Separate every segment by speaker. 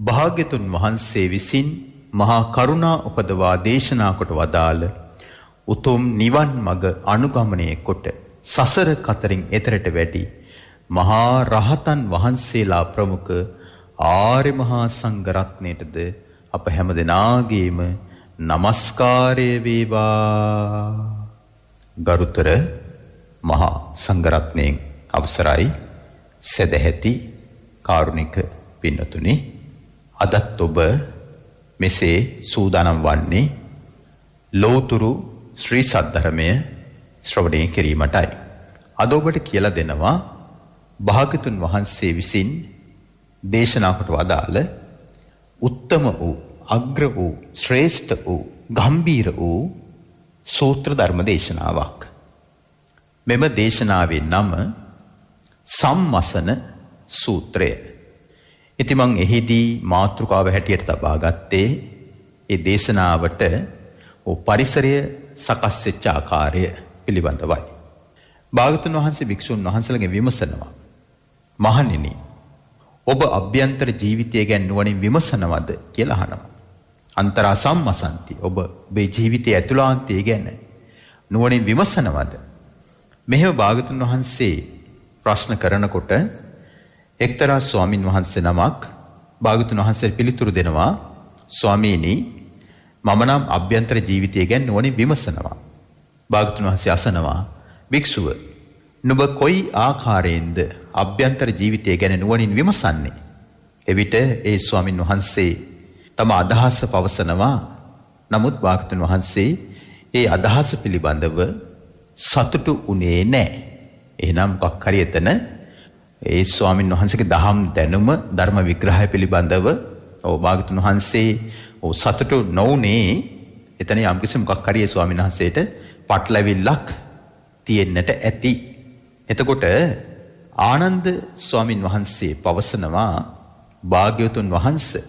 Speaker 1: භාග්‍යතුන් වහන්සේ විසින් මහා කරුණා උපදවා දේශනා කොට වදාළ උතුම් නිවන් මඟ අනුගමනය කොට සසර කතරින් එතරට වැඩි මහා රහතන් වහන්සේලා ප්‍රමුඛ ආර්ය මහා සංඝ රත්නයටද අප හැම දෙනාගේම নমස්කාරය වේවා ගරුතර මහා සංඝ රත්නයෙන් අවසරයි සදැහැති කාරුණික පින්නතුනේ අදත් ඔබ මෙසේ සූදානම් වන්නේ ලෞතුරු ශ්‍රී සද්ධර්මය ශ්‍රවණය කිරීමටයි. අද ඔබට කියලා දෙනවා භාගතුන් වහන්සේ විසින් දේශනා කොට වදාළ උත්තම වූ අග්‍ර වූ ශ්‍රේෂ්ඨ වූ ගම්බීර වූ සූත්‍ර ධර්ම දේශනාවක්. මෙම දේශනාවේ නම සම්මසන සූත්‍රය. ඉතින් මං එහිදී මාතෘකාව හැටියට තබා ගත්තේ ඒ දේශනාවට ඕ පරිසරය සකස් වෙච්ච ආකාරය පිළිබඳවයි. භාගතුන් වහන්සේ භික්ෂුන් වහන්සේලාගෙන් විමසනවා. මහණෙනි ඔබ අභ්‍යන්තර ජීවිතය ගැන නුවණින් විමසනවද කියලා අහනවා. අන්තරා සම්මසන්ති ඔබ ඔබේ ජීවිතයේ ඇතුළාන්තය ගැන නුවණින් විමසනවද? මෙහෙම භාගතුන් වහන්සේ ප්‍රශ්න කරනකොට එක්තරා ස්වාමින් වහන්සේ නමක් භාගතුන් වහන්සේ පිළිතුරු දෙනවා ස්වාමීනි මම නම් අභ්‍යන්තර ජීවිතය ගැන නුවණින් විමසනවා. භාගතුන් වහන්සේ අසනවා භික්ෂුව නුඹ කොයි ආකාරයෙන්ද අභ්‍යන්තර ජීවිතය ගැන නුවණින් විමසන්නේ? එවිට ඒ ස්වාමින් වහන්සේ තම අදහස පවසනවා. නමුත් භාගතුන් වහන්සේ ඒ අදහස පිළිබඳව සතුටු උනේ නැහැ. එහෙනම් මොකක් හරි එතන ඒ ස්වාමින් වහන්සේගේ දහම් දැනුම ධර්ම විග්‍රහය පිළිබඳව ඔව් භාගතුන් වහන්සේ ඔව් සතුටු නොවුනේ එතන යම්කිසි මොකක් හරි ඒ ස්වාමීන් වහන්සේට පටලැවිල්ලක් තියෙන්නට ඇති. එතකොට ආනන්ද ස්වාමින් වහන්සේ පවසනවා භාග්‍යවතුන් වහන්සේ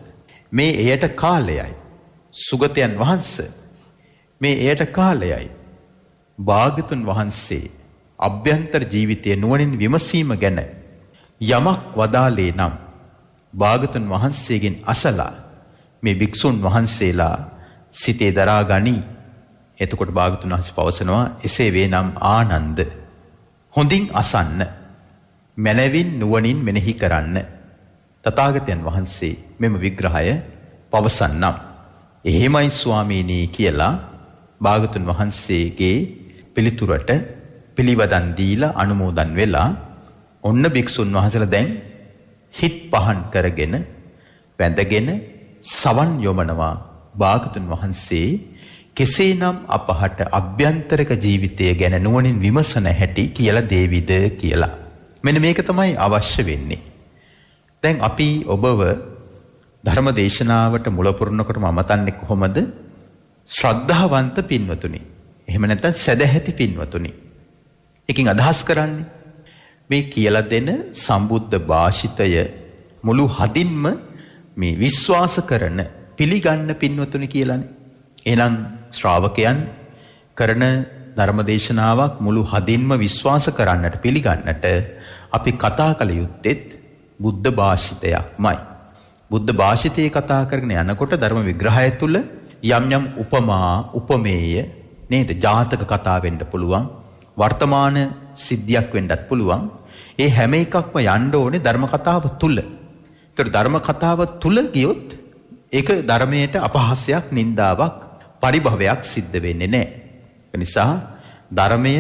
Speaker 1: මේ එයට කාලයයි සුගතයන් වහන්සේ මේ එයට කාලයයි භාග්‍යතුන් වහන්සේ අභ්‍යන්තර ජීවිතයේ නුවණින් විමසීම ගැන යමක් වදාලේ නම් භාගතුන් වහන්සේගෙන් අසලා මේ භික්ෂුන් වහන්සේලා සිතේ දරා ගනි. එතකොට භාගතුන් වහන්සේ පවසනවා එසේ වේනම් ආනන්ද හොඳින් අසන්න මැනවින් නුවණින් මෙනෙහි කරන්න තථාගතයන් වහන්සේ මෙම විග්‍රහය පවසන්නම්. එහෙමයි ස්වාමීනි කියලා භාගතුන් වහන්සේගේ පිළිතුරට පිළිවදන් දීලා අනුමෝදන් වෙලා ඔන්න භික්ෂුන් වහන්සේලා දැන් හිත් පහන් කරගෙන වැඳගෙන සවන් යොමනවා භාගතුන් වහන්සේ කෙසේනම් අපහට අභ්‍යන්තරක ජීවිතය ගැන නුවණින් විමසන හැටි කියලා දේවිද කියලා. මෙන්න මේක තමයි අවශ්‍ය වෙන්නේ. දැන් අපි ඔබව ධර්ම දේශනාවට මුල පුරනකොට මම තන්නේ කොහොමද? ශ්‍රද්ධාවන්ත පින්වතුනි. එහෙම නැත්නම් සදැහැති පින්වතුනි. එකකින් අදහස් කරන්නේ මේ කියලා දෙන සම්බුද්ධ භාෂිතය මුළු හදින්ම මේ විශ්වාස කරන පිළිගන්න පින්වතුනි කියලානේ. එහෙනම් ශ්‍රාවකයන් කරන ධර්මදේශනාවක් මුළු හදින්ම විශ්වාස කරන්නට පිළිගන්නට අපි කතා කළ යුත්තේත් බුද්ධ භාෂිතයක්මයි. බුද්ධ භාෂිතයේ කතා කරගෙන යනකොට ධර්ම විග්‍රහය තුළ යම් යම් උපමා උපමේය නේද ජාතක කතා වෙන්න පුළුවන් වර්තමාන සිද්ධියක් වෙන්නත් පුළුවන්. ඒ හැම එකක්ම යන්න ඕනේ ධර්ම කතාව තුල. ඒතර ධර්ම කතාව තුල ගියොත් ඒක ධර්මයට අපහාසයක්, නින්දාවක්, පරිභවයක් සිද්ධ වෙන්නේ නැහැ. ඒ නිසා ධර්මය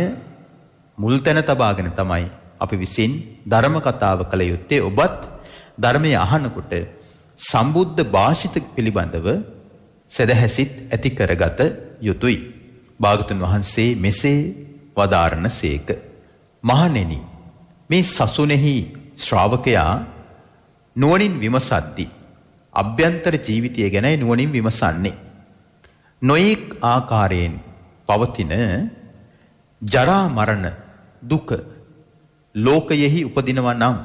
Speaker 1: මුල් තැන තබාගෙන තමයි අපි විසින් ධර්ම කතාව කළ යුත්තේ. ඔබත් ධර්මය අහනකොට සම්බුද්ධ භාෂිත පිළිබඳව සදහැසිත ඇති කරගත යුතුයි. භාගතුන් වහන්සේ මෙසේ වදාරණ සේක. මහනෙනි මේ සසුනෙහි ශ්‍රාවකයා නුවනින් විමසද්දි. අභ්‍යන්තර ජීවිතය ගැනයි නුවනින් විමසන්නේ. නොයෙක් ආකාරයෙන් පවතින ජරා මරණ දුක ලෝකයෙහි උපදිනවා නම්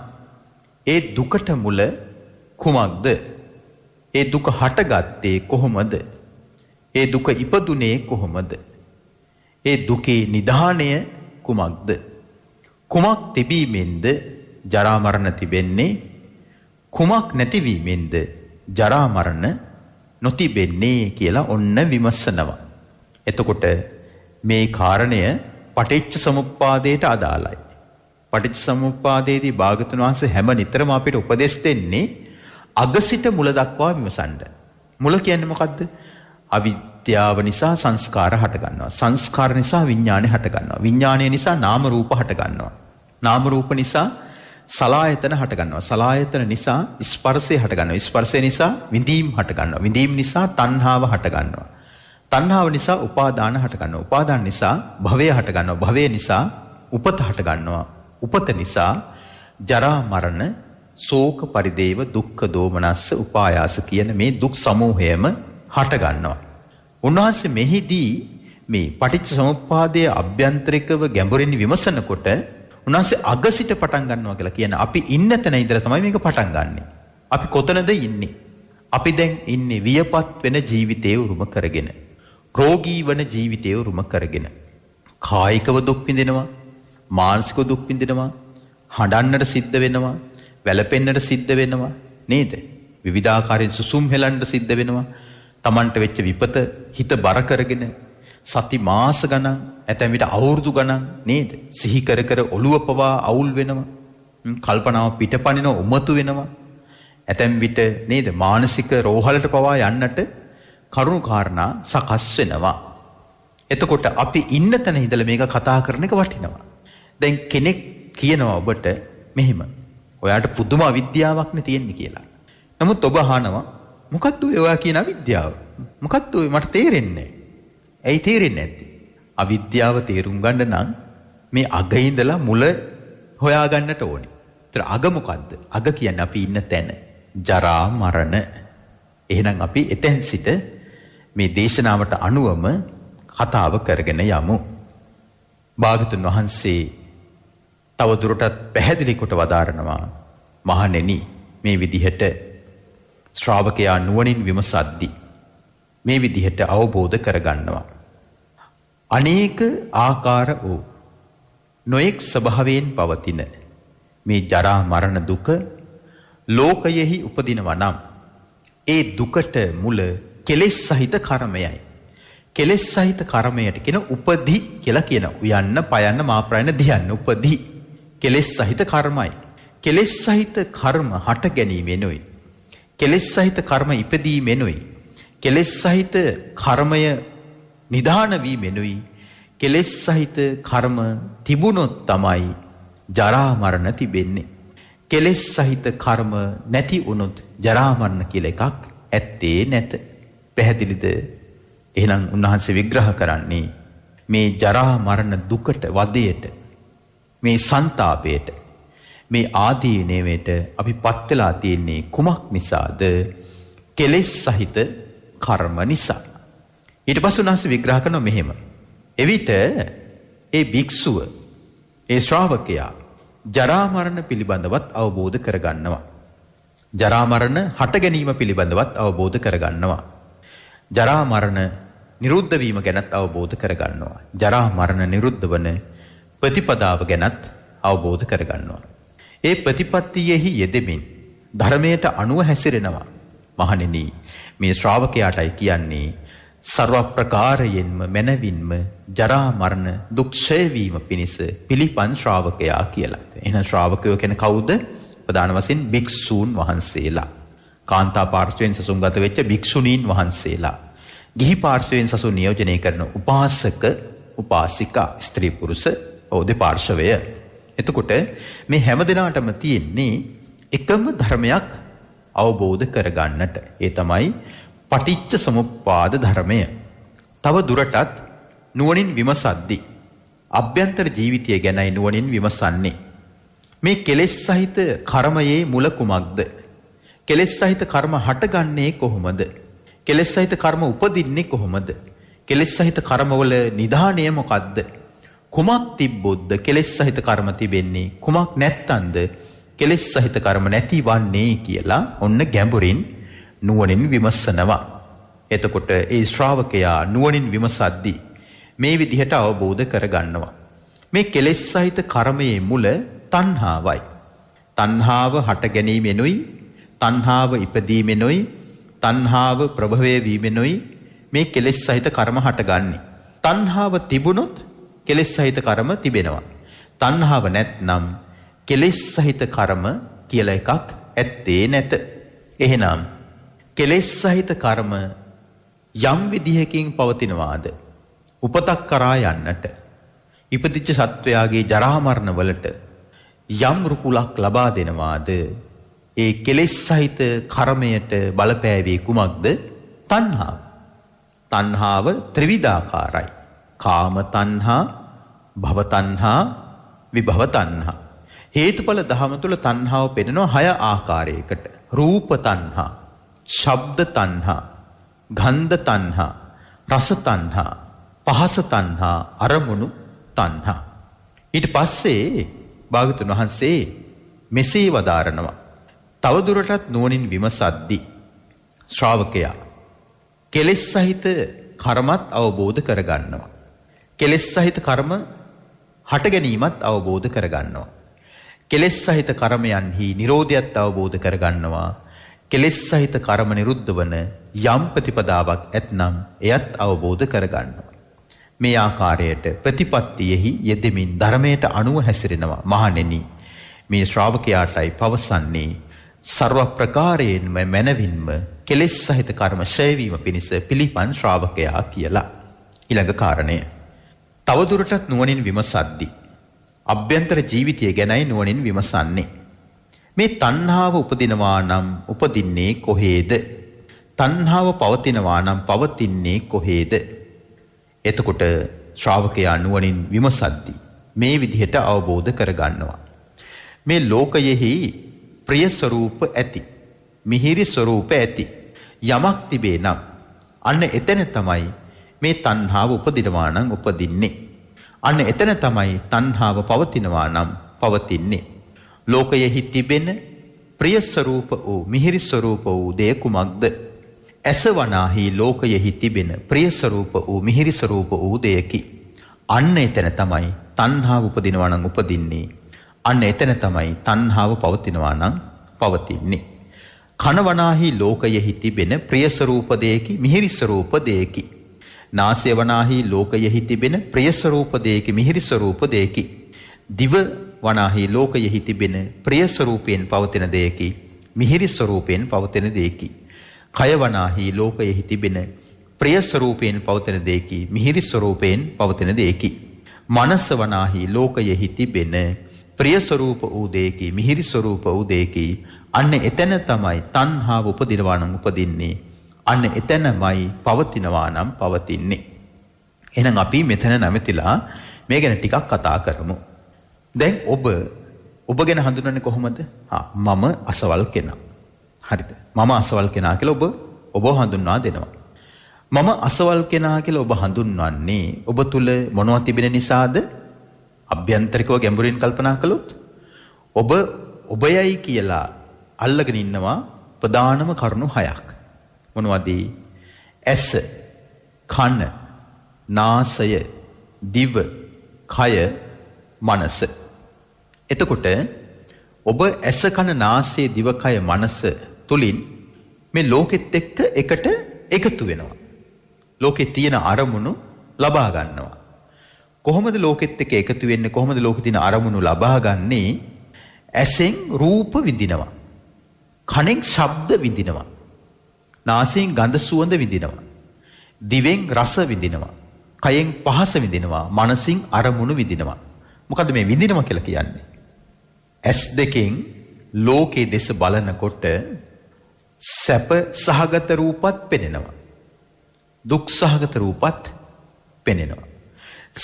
Speaker 1: ඒ දුකට මුල කුමක්ද? ඒ දුක හටගත්තේ කොහොමද? ඒ දුක ඉපදුනේ කොහොමද? ඒ දුකේ නිධානය කුමක්ද? කුමක් තිබීමෙන්ද ජරා මරණ තිබෙන්නේ? කුමක් නැතිවීමෙන්ද ජරා මරණ නොතිබෙන්නේ කියලා ඔන්න විමසනවා. එතකොට මේ කාරණය පටිච්ච සමුප්පාදයට අදාළයි. පටිච්ච සමුප්පාදයේදී භාගතුන් වහන්සේ හැම නිතරම අපිට උපදෙස් දෙන්නේ අග සිට මුල දක්වා විමසන්න. මුල කියන්නේ මොකද්ද? අවිද්‍යාව අවිද්‍යාව නිසා සංස්කාර හටගන්නවා. සංස්කාර නිසා විඥානය හටගන්නවා. විඥානය නිසා නාම රූප හටගන්නවා. නාම රූප නිසා සලායතන හටගන්නවා. සලායතන නිසා ස්පර්ශය හටගන්නවා. ස්පර්ශය නිසා විඳීම් හටගන්නවා. විඳීම් නිසා තණ්හාව හටගන්නවා. තණ්හාව නිසා උපාදාන හටගන්නවා. උපාදාන නිසා භවය හටගන්නවා. භවය නිසා උපත හටගන්නවා. උපත නිසා ජරා මරණ ශෝක පරිදේව දුක්ඛ දෝමනස්ස උපායාස කියන මේ දුක් සමූහයම හටගන්නවා. උන්වහන්සේ මෙහිදී මේ පටිච්ච සමුප්පාදයේ අභ්‍යන්තරිකව ගැඹුරින් විමසනකොට උන්වහන්සේ අග සිට පටන් ගන්නවා කියලා කියන අපි ඉන්න තැන ඉඳලා තමයි මේක පටන් ගන්නෙ. අපි කොතනද ඉන්නේ? අපි දැන් ඉන්නේ වියපත් වෙන ජීවිතයේ උරුම කරගෙන. රෝගී වන ජීවිතයේ උරුම කරගෙන. කායිකව දුක් විඳිනවා, මානසිකව දුක් විඳිනවා, හඬන්නට සිද්ධ වෙනවා, වැළපෙන්නට සිද්ධ වෙනවා නේද? විවිධාකාරයෙන් සුසුම් හෙලන්න සිද්ධ වෙනවා. Tamanට වෙච්ච විපත හිත බර කරගෙන සති මාස ගණන් ඇතැම් විට අවුරුදු ගණන් නේද සිහි කර කර ඔළුව පවා අවුල් වෙනවා කල්පනාව පිටපනින උමතු වෙනවා ඇතැම් විට නේද මානසික රෝහලට පවා යන්නට කරුණු කාරණා සකස් වෙනවා එතකොට අපි ඉන්න තැන ඉඳලා මේක කතා කරන එක වටිනවා දැන් කෙනෙක් කියනවා ඔබට මෙහෙම ඔයාට පුදුම අවිද්‍යාවක්නේ තියෙන්නේ කියලා නමුත් ඔබ අහනවා මොකක්ද ඔයා කියන අවිද්‍යාව? මොකක්ද ඔය මට තේරෙන්නේ ඇයි තේරෙන්නේ නැත්තේ? අවිද්‍යාව තේරුම් ගන්න නම් මේ අග ඉඳලා මුල හොයාගන්නට ඕනේ. ඒතර අග මොකද්ද? අග කියන්නේ අපි ඉන්න තැන. ජරා මරණ. එහෙනම් අපි එතෙන් සිට මේ දේශනාවට අනුවම කතාව කරගෙන යමු. භාගතුන් වහන්සේ තව දුරටත් පැහැදිලි කොට වදාරනවා මහණෙනි මේ විදිහට ශ්‍රාවකයා නුවණින් විමසද්දී මේ විදිහට අවබෝධ කරගන්නවා. අනේක ආකාර වූ නොඑක් ස්වභාවයෙන් පවතින මේ ජරා මරණ දුක ලෝකයෙහි උපදිනවා නම් ඒ දුකට මුල කෙලෙස් සහිත කර්මයයි. කෙලෙස් සහිත කර්මයට කියන උපදි කියලා කියන උයන්න පයන්න මාප්‍රයන්න දියන්න උපදි කෙලෙස් සහිත කර්මයි. කෙලෙස් සහිත කර්ම හට ගැනීමෙනුයි. කෙලෙස් සහිත කර්ම ඉපදීමෙනුයි කෙලෙස් සහිත කර්මය නිධාන වීමෙනුයි කෙලෙස් සහිත කර්ම තිබුණොත් තමයි ජරා මරණ තිබෙන්නේ. කෙලෙස් සහිත කර්ම නැති වුණොත් ජරා මරණ කියලා එකක් ඇත්තේ නැත. පැහැදිලිද? එහෙනම් උන්වහන්සේ විග්‍රහ කරන්නේ මේ ජරා මරණ දුකට වදයට මේ ਸੰతాපයට මේ ආදීනේවයට අපිපත් වෙලා තියෙන්නේ කුමක් නිසාද? කෙලෙස් සහිත කර්ම නිසා. ඊට පස්සේ උන්වහන්සේ විග්‍රහ කරනවා මෙහෙම. එවිට ඒ භික්ෂුව ඒ ශ්‍රාවකයා ජරා මරණ පිළිබඳවත් අවබෝධ කරගන්නවා. ජරා මරණ හට ගැනීම පිළිබඳවත් අවබෝධ කරගන්නවා. ජරා මරණ නිරුද්ධ වීම ගැනත් අවබෝධ කරගන්නවා. ජරා මරණ නිරුද්ධ වන ප්‍රතිපදාව ගැනත් අවබෝධ කරගන්නවා. ඒ ප්‍රතිපත්තියෙහි යෙදෙමින් ධර්මයට අනුව හැසිරෙනවා. මහණෙනි, මේ ශ්‍රාවකයාටයි කියන්නේ ਸਰව ප්‍රකාරයෙන්ම මනවින්ම ජරා මරණ දුක් ඡය වීම පිණිස පිළිපන් ශ්‍රාවකයා කියලා. එහෙනම් ශ්‍රාවකයෝ කියන්නේ කවුද? ප්‍රධාන වශයෙන් භික්ෂූන් වහන්සේලා. කාන්තා පාර්ශ්වයෙන් සසුන්ගත වෙච්ච භික්ෂුණීන් වහන්සේලා. ගිහි පාර්ශ්වයෙන් සසුන් නියෝජනය කරන උපාසක, උපාසිකා, ස්ත්‍රී පුරුෂ, ඔව් දෙපාර්ශවය එතකොට මේ හැම දිනාටම තියෙන්නේ එකම ධර්මයක් අවබෝධ කරගන්නට. ඒ තමයි පටිච්ච සමුප්පාද ධර්මය. තව දුරටත් නුවණින් විමසද්දී අභ්‍යන්තර ජීවිතය ගැනයි නුවණින් විමසන්නේ. මේ කෙලෙස් සහිත කර්මයේ මුල කුමක්ද? කෙලෙස් සහිත කර්ම හටගන්නේ කොහොමද? කෙලෙස් සහිත කර්ම උපදින්නේ කොහොමද? කෙලෙස් සහිත කර්මවල නිධානය මොකද්ද? කුමක් තිබ්බොද්ද කෙලෙස් සහිත කර්ම තිබෙන්නේ කුමක් නැත්තන්ද කෙලෙස් සහිත කර්ම නැති වන්නේ කියලා ඔන්න ගැඹුරින් නුවණින් විමසනවා. එතකොට ඒ ශ්‍රාවකයා නුවණින් විමසද්දී මේ විදිහට අවබෝධ කරගන්නවා. මේ කෙලෙස් සහිත කර්මයේ මුල තණ්හාවයි. තණ්හාව හට ගැනීමෙනුයි තණ්හාව ඉපදීමෙනුයි තණ්හාව ප්‍රභවය වීමෙනුයි මේ කෙලෙස් සහිත කර්ම හටගන්නේ. තණ්හාව තිබුණොත් කෙලෙස් සහිත කර්ම තිබෙනවා. තණ්හාව නැත්නම් කෙලෙස් සහිත කර්ම කියලා එකක් ඇත්තේ නැත. එහෙනම් කෙලෙස් සහිත කර්ම යම් විදිහකින් පවතිනවාද? උපතක් කරා යන්නට ඉපදිච්ච සත්වයාගේ ජරා මරණ වලට යම් රුකුලක් ලබා දෙනවාද? ඒ කෙලෙස් සහිත කර්මයට බලපෑවේ කුමක්ද? තණ්හාව. තණ්හාව ත්‍රිවිධාකාරයි. කාම තණ්හා, භව තණ්හා, විභව තණ්හා. හේතුඵල ධහම තුල තණ්හාව පෙනෙනවා හය ආකාරයකට. රූප තණ්හා, ශබ්ද තණ්හා, ගන්ධ තණ්හා, රස තණ්හා, පහස තණ්හා, අරමුණු තණ්හා. ඊට පස්සේ භාගතුන් වහන්සේ මෙසේ වදාරනවා. තවදුරටත් නුවණින් විමසද්දී ශ්‍රාවකයා කෙලෙස් සහිත කර්මත් අවබෝධ කරගන්නවා. කෙලෙස් සහිත කර්ම හට ගැනීමත් අවබෝධ කරගන්නවා. කෙලෙස් සහිත කර්මයන්හි Nirodhayat අවබෝධ කරගන්නවා. කෙලෙස් සහිත කර්ම නිරුද්ධ වන යම් ප්‍රතිපදාවක් ඇතනම් එයත් අවබෝධ කරගන්නවා. මේ ආකාරයට ප්‍රතිපත්තියෙහි යෙදෙමින් ධර්මයට අනුව හැසිරෙනවා මහණෙනි. මේ ශ්‍රාවකයාටයි පවසන්නේ ਸਰව ප්‍රකාරයෙන්ම මනවින්ම කෙලෙස් සහිත කර්ම ඡය වීම පිණිස පිළිපන් ශ්‍රාවකයා කියලා. ඊළඟ කාරණය තවදුරටත් නුවණින් විමසද්දී අභ්‍යන්තර ජීවිතය ගැනයි නුවණින් විමසන්නේ. මේ තණ්හාව උපදිනවා නම් උපදින්නේ කොහේද? තණ්හාව පවතිනවා නම් පවතින්නේ කොහේද? එතකොට ශ්‍රාවකයා නුවණින් විමසද්දී මේ විදිහට අවබෝධ කරගන්නවා. මේ ලෝකයෙහි ප්‍රිය ස්වરૂප ඇති. මිහිරි ස්වરૂප ඇති. යමක් තිබේ නම් අන්න එතන තමයි මේ තණ්හාව උපදිනවා නම් උපදින්නේ. අන්න එතන තමයි තණ්හාව පවතිනවා නම් පවතින්නේ. ලෝකයෙහි තිබෙන ප්‍රිය ස්වરૂප වූ මිහිරි ස්වરૂප වූ දේ කුමක්ද? ඇසවනාහි ලෝකයෙහි තිබෙන ප්‍රිය ස්වરૂප වූ මිහිරි ස්වરૂප වූ දෙයකි. අන්න එතන තමයි තණ්හාව උපදිනවා නම් උපදින්නේ. අන්න එතන තමයි තණ්හාව පවතිනවා නම් පවතින්නේ. කනවනාහි ලෝකයෙහි තිබෙන ප්‍රිය ස්වરૂප දෙයකි මිහිරි ස්වરૂප දෙයකි. නාසය වනාහි ලෝකයෙහි තිබෙන ප්‍රිය ස්වરૂප දෙයකි මිහිරි ස්වરૂප දෙයකි. දිව වනාහි ලෝකයෙහි තිබෙන ප්‍රිය ස්වરૂපයෙන් පවතින දෙයකි මිහිරි ස්වરૂපයෙන් පවතින දෙයකි. කය වනාහි ලෝකයෙහි තිබෙන ප්‍රිය ස්වરૂපයෙන් පවතින දෙයකි මිහිරි ස්වરૂපයෙන් පවතින දෙයකි. මනස වනාහි ලෝකයෙහි තිබෙන ප්‍රිය ස්වરૂප වූ දෙයකි මිහිරි ස්වરૂප වූ දෙයකි අන්න එතන තමයි තණ්හාව උපදිනවා නම් උපදින්නේ අන්න එතනමයි පවතිනවා නම් පවතින්නේ. එහෙනම් අපි මෙතන නැමෙතිලා මේ ගැන ටිකක් කතා කරමු. දැන් ඔබ ඔබ ගැන හඳුනන්නේ කොහොමද? හා මම අසවල් කෙනා. හරිද? මම අසවල් කෙනා කියලා ඔබ ඔබ හඳුන්වා දෙනවා. මම අසවල් කෙනා කියලා ඔබ හඳුන්වන්නේ ඔබ තුල මොනවද තිබෙන නිසාද? අභ්‍යන්තරිකව ගැඹුරින් කල්පනා කළොත් ඔබ ඔබයයි කියලා අල්ලගෙන ඉන්නවා ප්‍රධානම කරුණු හයක්. මොනවද? ඇස, කන, නාසය, දිව, කය, මනස. එතකොට ඔබ ඇස කන නාසය දිවකය මනස තුලින් මේ ලෝකෙත් එක්ක එකට එකතු වෙනවා. ලෝකේ තියෙන අරමුණු ලබා ගන්නවා. කොහොමද ලෝකෙත් එක්ක එකතු වෙන්නේ කොහොමද ලෝකේ තියෙන අරමුණු ලබා ගන්නේ? ඇසෙන් රූප විඳිනවා. කනෙන් ශබ්ද විඳිනවා. නාසයෙන් ගඳ සුවඳ විඳිනවා. දිවෙන් රස විඳිනවා. කයෙන් පහස විඳිනවා. මනසින් අරමුණු විඳිනවා. මොකද මේ විඳිනවා කියලා කියන්නේ? ඇස් දෙකෙන් ලෝකයේ දෙස බලනකොට සැප සහගත රූපත් පෙනෙනවා. දුක් සහගත රූපත් පෙනෙනවා.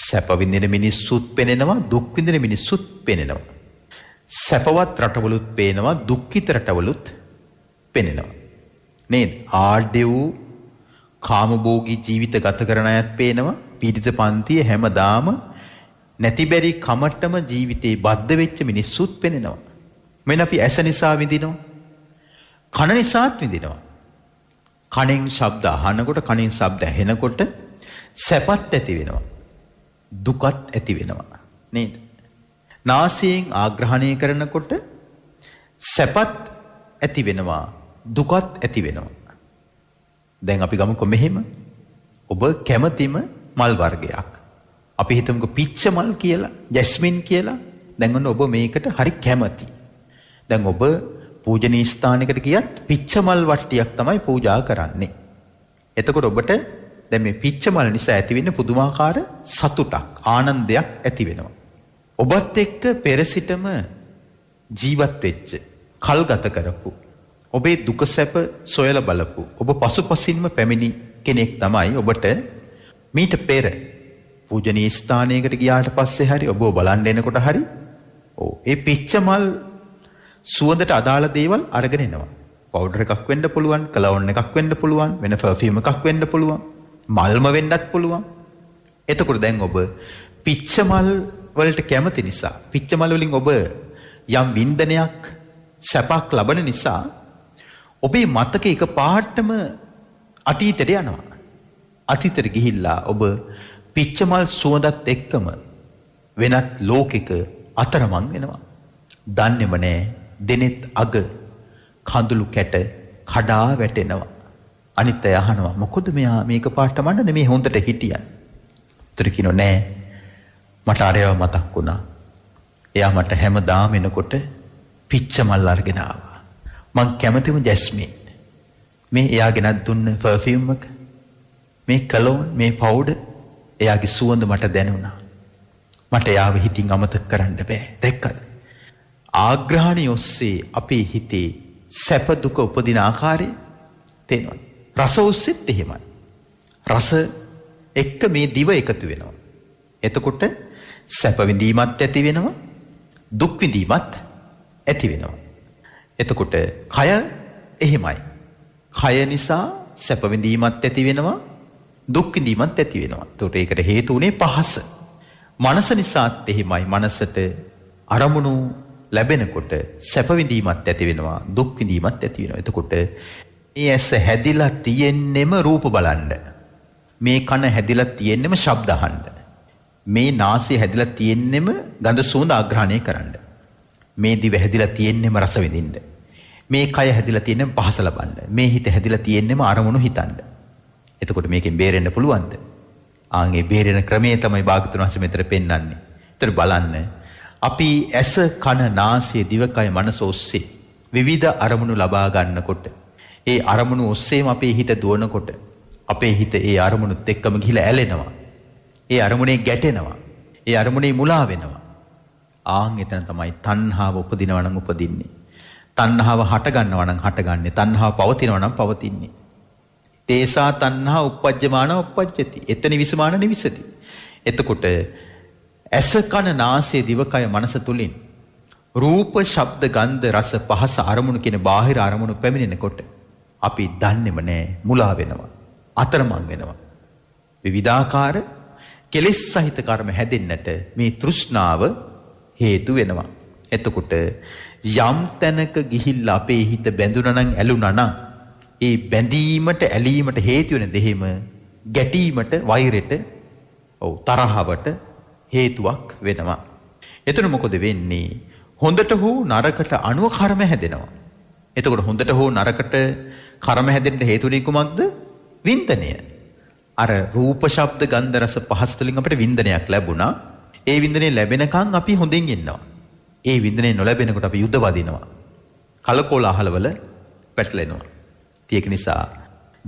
Speaker 1: සැප විඳින මිනිස්සුත් පෙනෙනවා, දුක් විඳින මිනිස්සුත් පෙනෙනවා. සැපවත් රටවලුත් පේනවා, දුක්ඛිත රටවලුත් පෙනෙනවා. නේද? ආඩ්‍ය වූ කාමභෝගී ජීවිත ගත කරන අයත් පේනවා. පීඩිත පන්තිය හැමදාම නැතිබැරි කමටම ජීවිතේ බද්ධ වෙච්ච මිනිස්සුත් පෙනෙනවා. මෙන්න අපි ඇස නිසා විඳිනවා. කන නිසාත් විඳිනවා. කණෙන් ශබ්ද අහනකොට කණෙන් ශබ්ද ඇහෙනකොට සැපත් ඇති වෙනවා. දුකත් ඇති වෙනවා. නේද? නාසයෙන් ආග්‍රහණය කරනකොට සැපත් ඇති වෙනවා. දුකත් ඇති වෙනවා. දැන් අපි ගමුකෝ මෙහෙම ඔබ කැමතිම මල් වර්ගයක්. අපි හිතමුකෝ පිච්ච මල් කියලා, ජැස්මින් කියලා. දැන් ඔන්න ඔබ මේකට හරි කැමති. දැන් ඔබ පූජනීය ස්ථානයකට ගියත් පිච්ච මල් වට්ටියක් තමයි පූජා කරන්නේ. එතකොට ඔබට දැන් මේ පිච්ච මල් නිසා ඇතිවෙන පුදුමාකාර සතුටක්, ආනන්දයක් ඇති වෙනවා. ඔබත් එක්ක පෙර සිටම ජීවත් වෙච්ච, කල්ගත කරපු ඔබේ දුක සැප සොයලා බලපු ඔබ පසුපසින්ම පැමිණි කෙනෙක් තමයි ඔබට මීට පෙර පූජනීය ස්ථානයකට ගියාට පස්සේ හරි ඔබ බලන්න එනකොට හරි ඔව් ඒ පිච්ච මල් සුවඳට අදාළ දේවල් අරගෙන එනවා. පවුඩර් එකක් වෙන්න පුළුවන්, කලවුන් එකක් වෙන්න පුළුවන්, වෙන පර්ෆියුම් එකක් වෙන්න පුළුවන්, මල්ම වෙන්නත් පුළුවන්. එතකොට දැන් ඔබ පිච්ච මල් වලට කැමති නිසා, පිච්ච මල් වලින් ඔබ යම් වින්දනයක් සැපක් ලබන නිසා ඔබේ මතක එක පාටම අතීතයට යනවා. අතීතයට ගිහිල්ලා ඔබ පිච්චමල් සුවඳත් එක්කම වෙනත් ලෝකෙක අතරමං වෙනවා. දන්නේම නෑ දෙනෙත් අග කඳුළු කැට කඩා වැටෙනවා. අනිත් අය අහනවා මොකද මෙයා මේක පාටම අඬන්නේ මේ හොඳට හිටියන්. උතර කියනෝ නෑ මට අරයව මතක් වුණා. එයා මට හැමදාම එනකොට පිච්චමල් අරගෙන ආවා. මං කැමතිම ජැස්මින්. මේ එයා ගෙනත් දුන්න පර්ෆියුම් එක. මේ කලෝන් මේ පවුඩර් එයාගේ සුවඳ මට දැනුණා. මට එයාව හිතින් අමතක කරන්න බෑ. දැක්කද? ආග්‍රහණිය ඔස්සේ අපේ හිතේ සැප දුක උපදින ආකාරය තේනවා. රස ඔස්සෙත් එහෙමයි. රස එක්ක මේ දිව එකතු වෙනවා. එතකොට සැප විඳීමත් ඇති වෙනවා. දුක් විඳීමත් ඇති වෙනවා. එතකොට කය එහෙමයි. කය නිසා සැපවිඳීමත් ඇති වෙනවා දුක්විඳීමත් ඇති වෙනවා. එතකොට ඒකට හේතු උනේ පහස. මනස නිසාත් එහෙමයි. මනසට අරමුණු ලැබෙනකොට සැපවිඳීමත් ඇති වෙනවා දුක්විඳීමත් ඇති වෙනවා. එතකොට මේ ඇස හැදිලා තියෙන්නෙම රූප බලන්න. මේ කන හැදිලා තියෙන්නෙම ශබ්ද අහන්න. මේ නාසය හැදිලා තියෙන්නෙම ගඳ සුවඳ ආග්‍රහණය කරන්න. මේ දිව හැදිලා තියෙන්නෙම රස විඳින්න. මේ කය හැදිලා තියෙන්නෙම පහස ලබන්න. මේ හිත හැදිලා තියෙන්නෙම අරමුණු හිතන්න. එතකොට මේකෙන් බේරෙන්න පුළුවන්ද? ආන්ගේ බේරෙන ක්‍රමය තමයි භාගතුන් වහන්සේ මෙතන පෙන්වන්නේ. ඒතර බලන්න අපි ඇස කන නාසය දිවකය මනස ඔස්සේ විවිධ අරමුණු ලබා ගන්නකොට ඒ අරමුණු ඔස්සේම අපේ හිත දුවනකොට අපේ හිත ඒ අරමුණුත් එක්කම ගිහිලා ඇලෙනවා. ඒ අරමුණේ ගැටෙනවා. ඒ අරමුණේ මුලා වෙනවා. ආන් එතන තමයි තණ්හාව උපදිනවා නම් උපදින්නේ. තණ්හාව හටගන්නවා නම් හටගන්නේ. තණ්හාව පවතිනවා නම් පවතින්නේ. තේසා තණ්හා උපජ්ජමාන උපජ්ජති. එතන විසමාන නිවිසති. එතකොට ඇස කන නාසය දිවකය මනස තුලින් රූප ශබ්ද ගන්ධ රස පහස අරමුණු කියන බාහිර අරමුණු පැමිණෙනකොට අපි දන්නේම නෑ මුලා වෙනවා. අතරමං වෙනවා. විවිධාකාර කෙලෙස් සහිත කර්ම හැදෙන්නට මේ තෘෂ්ණාව හේතු වෙනවා. එතකොට යම් තැනක ගිහිල්ලා අපේ හිත බැඳුනා නම් ඇලුනා නම් ඒ බැඳීමට ඇලීමට හේතු වෙන දෙහිම ගැටීමට වෛරෙට ඔව් තරහවට හේතුවක් වෙනවා. එතන මොකද වෙන්නේ? හොඳට හෝ නරකට අනුව කර්ම හැදෙනවා. එතකොට හොඳට හෝ නරකට කර්ම හැදෙන්න හේතුනේ කුමක්ද? වින්දනය. අර රූප ශබ්ද ගන්ධ රස පහස් තුලින් අපිට වින්දනයක් ලැබුණා. ඒ වින්දනේ ලැබෙනකන් අපි හොඳින් ඉන්නවා. ඒ වින්දනේ නොලැබෙනකොට අපි යුද්ධ වදිනවා. කලකෝලාහලවල පැටලෙනවා. ඒක නිසා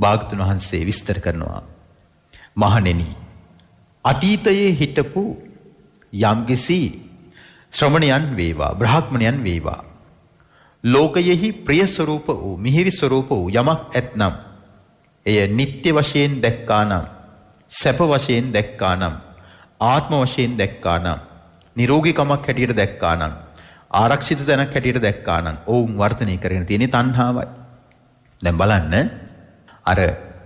Speaker 1: භාගතුන් වහන්සේ විස්තර කරනවා. මහණෙනි අතීතයේ හිටපු යම්කිසි ශ්‍රමණයන් වේවා බ්‍රහ්මණයන් වේවා ලෝකයෙහි ප්‍රිය ස්වરૂප වූ මිහිරි ස්වરૂප වූ යමක් ඇතනම් එය නිත්‍ය වශයෙන් දැක්කානම් සැප වශයෙන් දැක්කානම් ආත්ම වශයෙන් දැක්කා නම් නිරෝගීකමක් හැටියට දැක්කා නම් ආරක්ෂිත තැනක් හැටියට දැක්කා නම් ඔවුන් වර්ධනය කරගෙන තියෙන්නේ තණ්හාවයි. දැන් බලන්න අර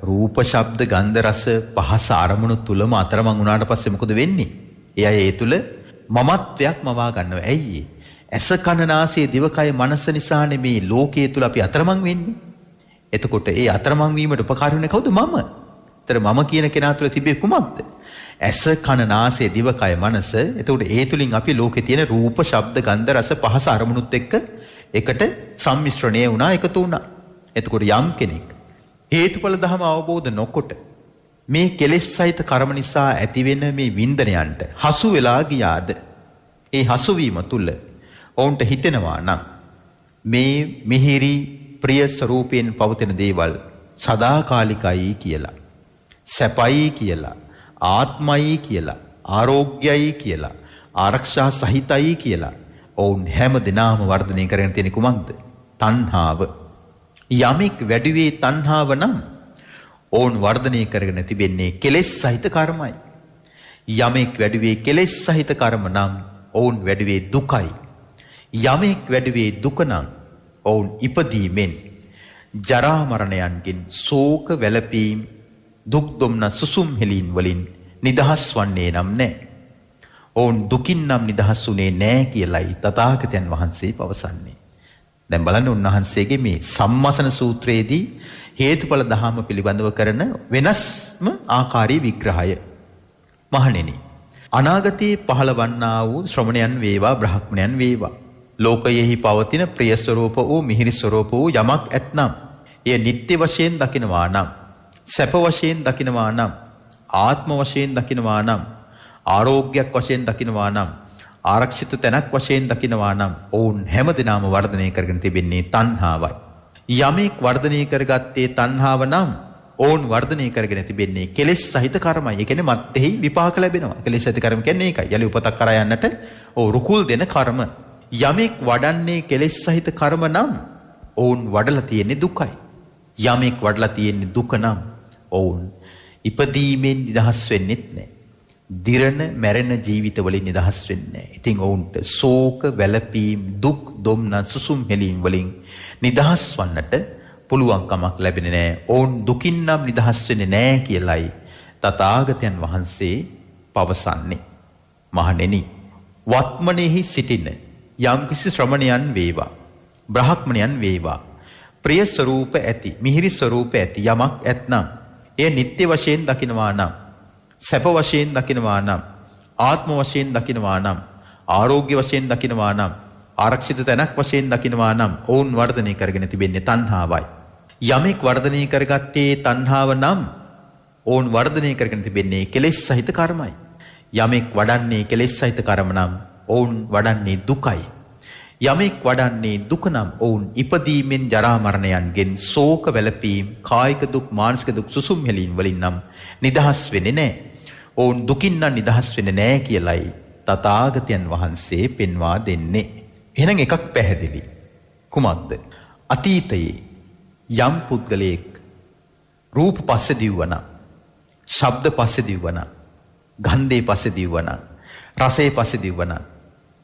Speaker 1: රූප ශබ්ද ගන්ධ රස පහස අරමුණු තුලම අතරමං වුණාට පස්සේ මොකද වෙන්නේ? ඒ අය ඒ තුල මමත්වයක් මවා ගන්නවා. ඇයි ඇස කන නාසය දිවකය මනස නිසානේ මේ ලෝකයේ තුල අපි අතරමං වෙන්නේ. එතකොට ඒ අතරමං වීමට උපකාර වෙන්නේ කවුද? මම. ඒතර මම කියන කෙනා තුළ තිබේ කුමක්ද? ඇස කන නාසය දිවකය මනස එතකොට ඒ තුලින් අපි ලෝකේ තියෙන රූප ශබ්ද ගන්ධ රස පහස අරමුණුත් එක්ක එකට සම්මිශ්‍රණය වුණා එකතු වුණා. එතකොට යම් කෙනෙක් හේතුඵල ධම අවබෝධ නොකොට මේ කෙලෙස් සහිත කර්ම නිසා ඇතිවෙන මේ වින්දනයන්ට හසු වෙලා ගියාද? ඒ හසු වීම තුල ඔවුන්ට හිතෙනවා නම් මේ මිහිරි ප්‍රිය ස්වરૂපයෙන් පවතින දේවල් සදාකාලිකයි කියලා. සැපයි කියලා ආත්මයි කියලා ආරෝග්‍යයි කියලා ආරක්ෂා සහිතයි කියලා ඔවුන් හැම දිනාම වර්ධනය කරගෙන තියෙන කුමක්ද තණ්හාව යමෙක් වැඩිවේ තණ්හාව නම් ඔවුන් වර්ධනය කරගෙන තිබෙන්නේ කෙලෙස් සහිත කර්මයි යමෙක් වැඩිවේ කෙලෙස් සහිත කර්ම නම් ඔවුන් වැඩිවේ දුකයි යමෙක් වැඩිවේ දුක නම් ඔවුන් ඉපදීමෙන් ජරා මරණයන්ගෙන් ශෝක වැළපීම් දුක් දුම්න සුසුම් හෙලීන් වලින් නිදහස් වන්නේ නම් නැහැ. ඔවුන් දුකින් නම් නිදහස් වුණේ නැහැ කියලයි තථාගතයන් වහන්සේ පවසන්නේ. දැන් බලන්න උන්වහන්සේගේ මේ සම්මසන සූත්‍රයේදී හේතුඵල ධහම පිළිබඳව කරන වෙනස්ම ආකාරී විග්‍රහය. මහණෙනි අනාගතයේ පහළවන්නා වූ ශ්‍රමණයන් වේවා බ්‍රහ්මණයන් වේවා ලෝකයෙහි පවතින ප්‍රිය ස්වરૂප වූ මිහිරි ස්වરૂප වූ යමක් ඇතනම් එය නිත්‍ය වශයෙන් දකිනවා නම් සැප වශයෙන් දකිනවා නම් ආත්ම වශයෙන් දකිනවා නම් ආරෝග්‍යයක් වශයෙන් දකිනවා නම් ආරක්ෂිත තැනක් වශයෙන් දකිනවා නම් ඔවුන් හැමදෙනාම වර්ධනය කරගෙන තිබෙන්නේ තණ්හාවයි. යමෙක් වර්ධනය කරගත්තේ තණ්හාව නම් ඔවුන් වර්ධනය කරගෙන තිබෙන්නේ කෙලෙස් සහිත කර්මයි. ඒ කියන්නේ මත්ෙහි විපාක ලැබෙනවා. කෙලෙස් සහිත කර්ම කියන්නේ ඒකයි. යලි උපතක් කරා යන්නට ඔව් රුකුල් දෙන කර්ම. යමෙක් වඩන්නේ කෙලෙස් සහිත කර්ම නම් ඔවුන් වඩලා තියෙන්නේ දුකයි. යමෙක් වඩලා තියෙන්නේ දුක නම් ඔවුන් ඉපදීමෙන් නිදහස් වෙන්නෙත් නැහැ. දිරණ මැරෙන ජීවිතවලින් නිදහස් වෙන්නේ නැහැ. ඉතින් ඔවුන්ට ශෝක, වැළපීම්, දුක්, දුම්නස්, සුසුම් හෙලීම් වලින් නිදහස් වන්නට පුළුවන්කමක් ලැබෙන්නේ නැහැ. ඔවුන් දුකින් නම් නිදහස් වෙන්නේ නැහැ කියලයි තථාගතයන් වහන්සේ පවසන්නේ. මහණෙනි, වත්මනෙහි සිටින යම්කිසි ශ්‍රමණයන් වේවා, බ්‍රහ්මණයන් වේවා, ප්‍රිය ස්වરૂප ඇති, මිහිරි ස්වરૂප ඇති යමක් ඇතනම් එය නිත්‍ය වශයෙන් දකිනවා නම් සැප වශයෙන් දකිනවා නම් ආත්ම වශයෙන් දකිනවා නම් ආරෝග්‍ය වශයෙන් දකිනවා නම් ආරක්ෂිත තැනක් වශයෙන් දකිනවා නම් ඔවුන් වර්ධනය කරගෙන තිබෙන්නේ තණ්හාවයි. යමෙක් වර්ධනය කරගත්තේ තණ්හාව නම් ඔවුන් වර්ධනය කරගෙන තිබෙන්නේ කෙලෙස් සහිත කර්මයි. යමෙක් වඩන්නේ කෙලෙස් සහිත කර්ම නම් ඔවුන් වඩන්නේ දුකයි. යමෙක් වඩන්නේ දුක නම් ඔවුන් ඉපදීමෙන් ජරා මරණයන්ගෙන් ශෝක වැළපීම් කායික දුක් මානසික දුක් සුසුම් හැලීම් වලින් නම් නිදහස් වෙන්නේ නැහැ. ඔවුන් දුකින් නම් නිදහස් වෙන්නේ නැහැ කියලයි තථාගතයන් වහන්සේ පෙන්වා දෙන්නේ. එහෙනම් එකක් පැහැදිලි. කුමක්ද? අතීතයේ යම් පුද්ගලයෙක් රූප පස්සේ දිවුවනම්, ශබ්ද පස්සේ දිවුවනම්, ගන්ධේ පස්සේ දිවුවනම්, රසේ පස්සේ දිවුවනම්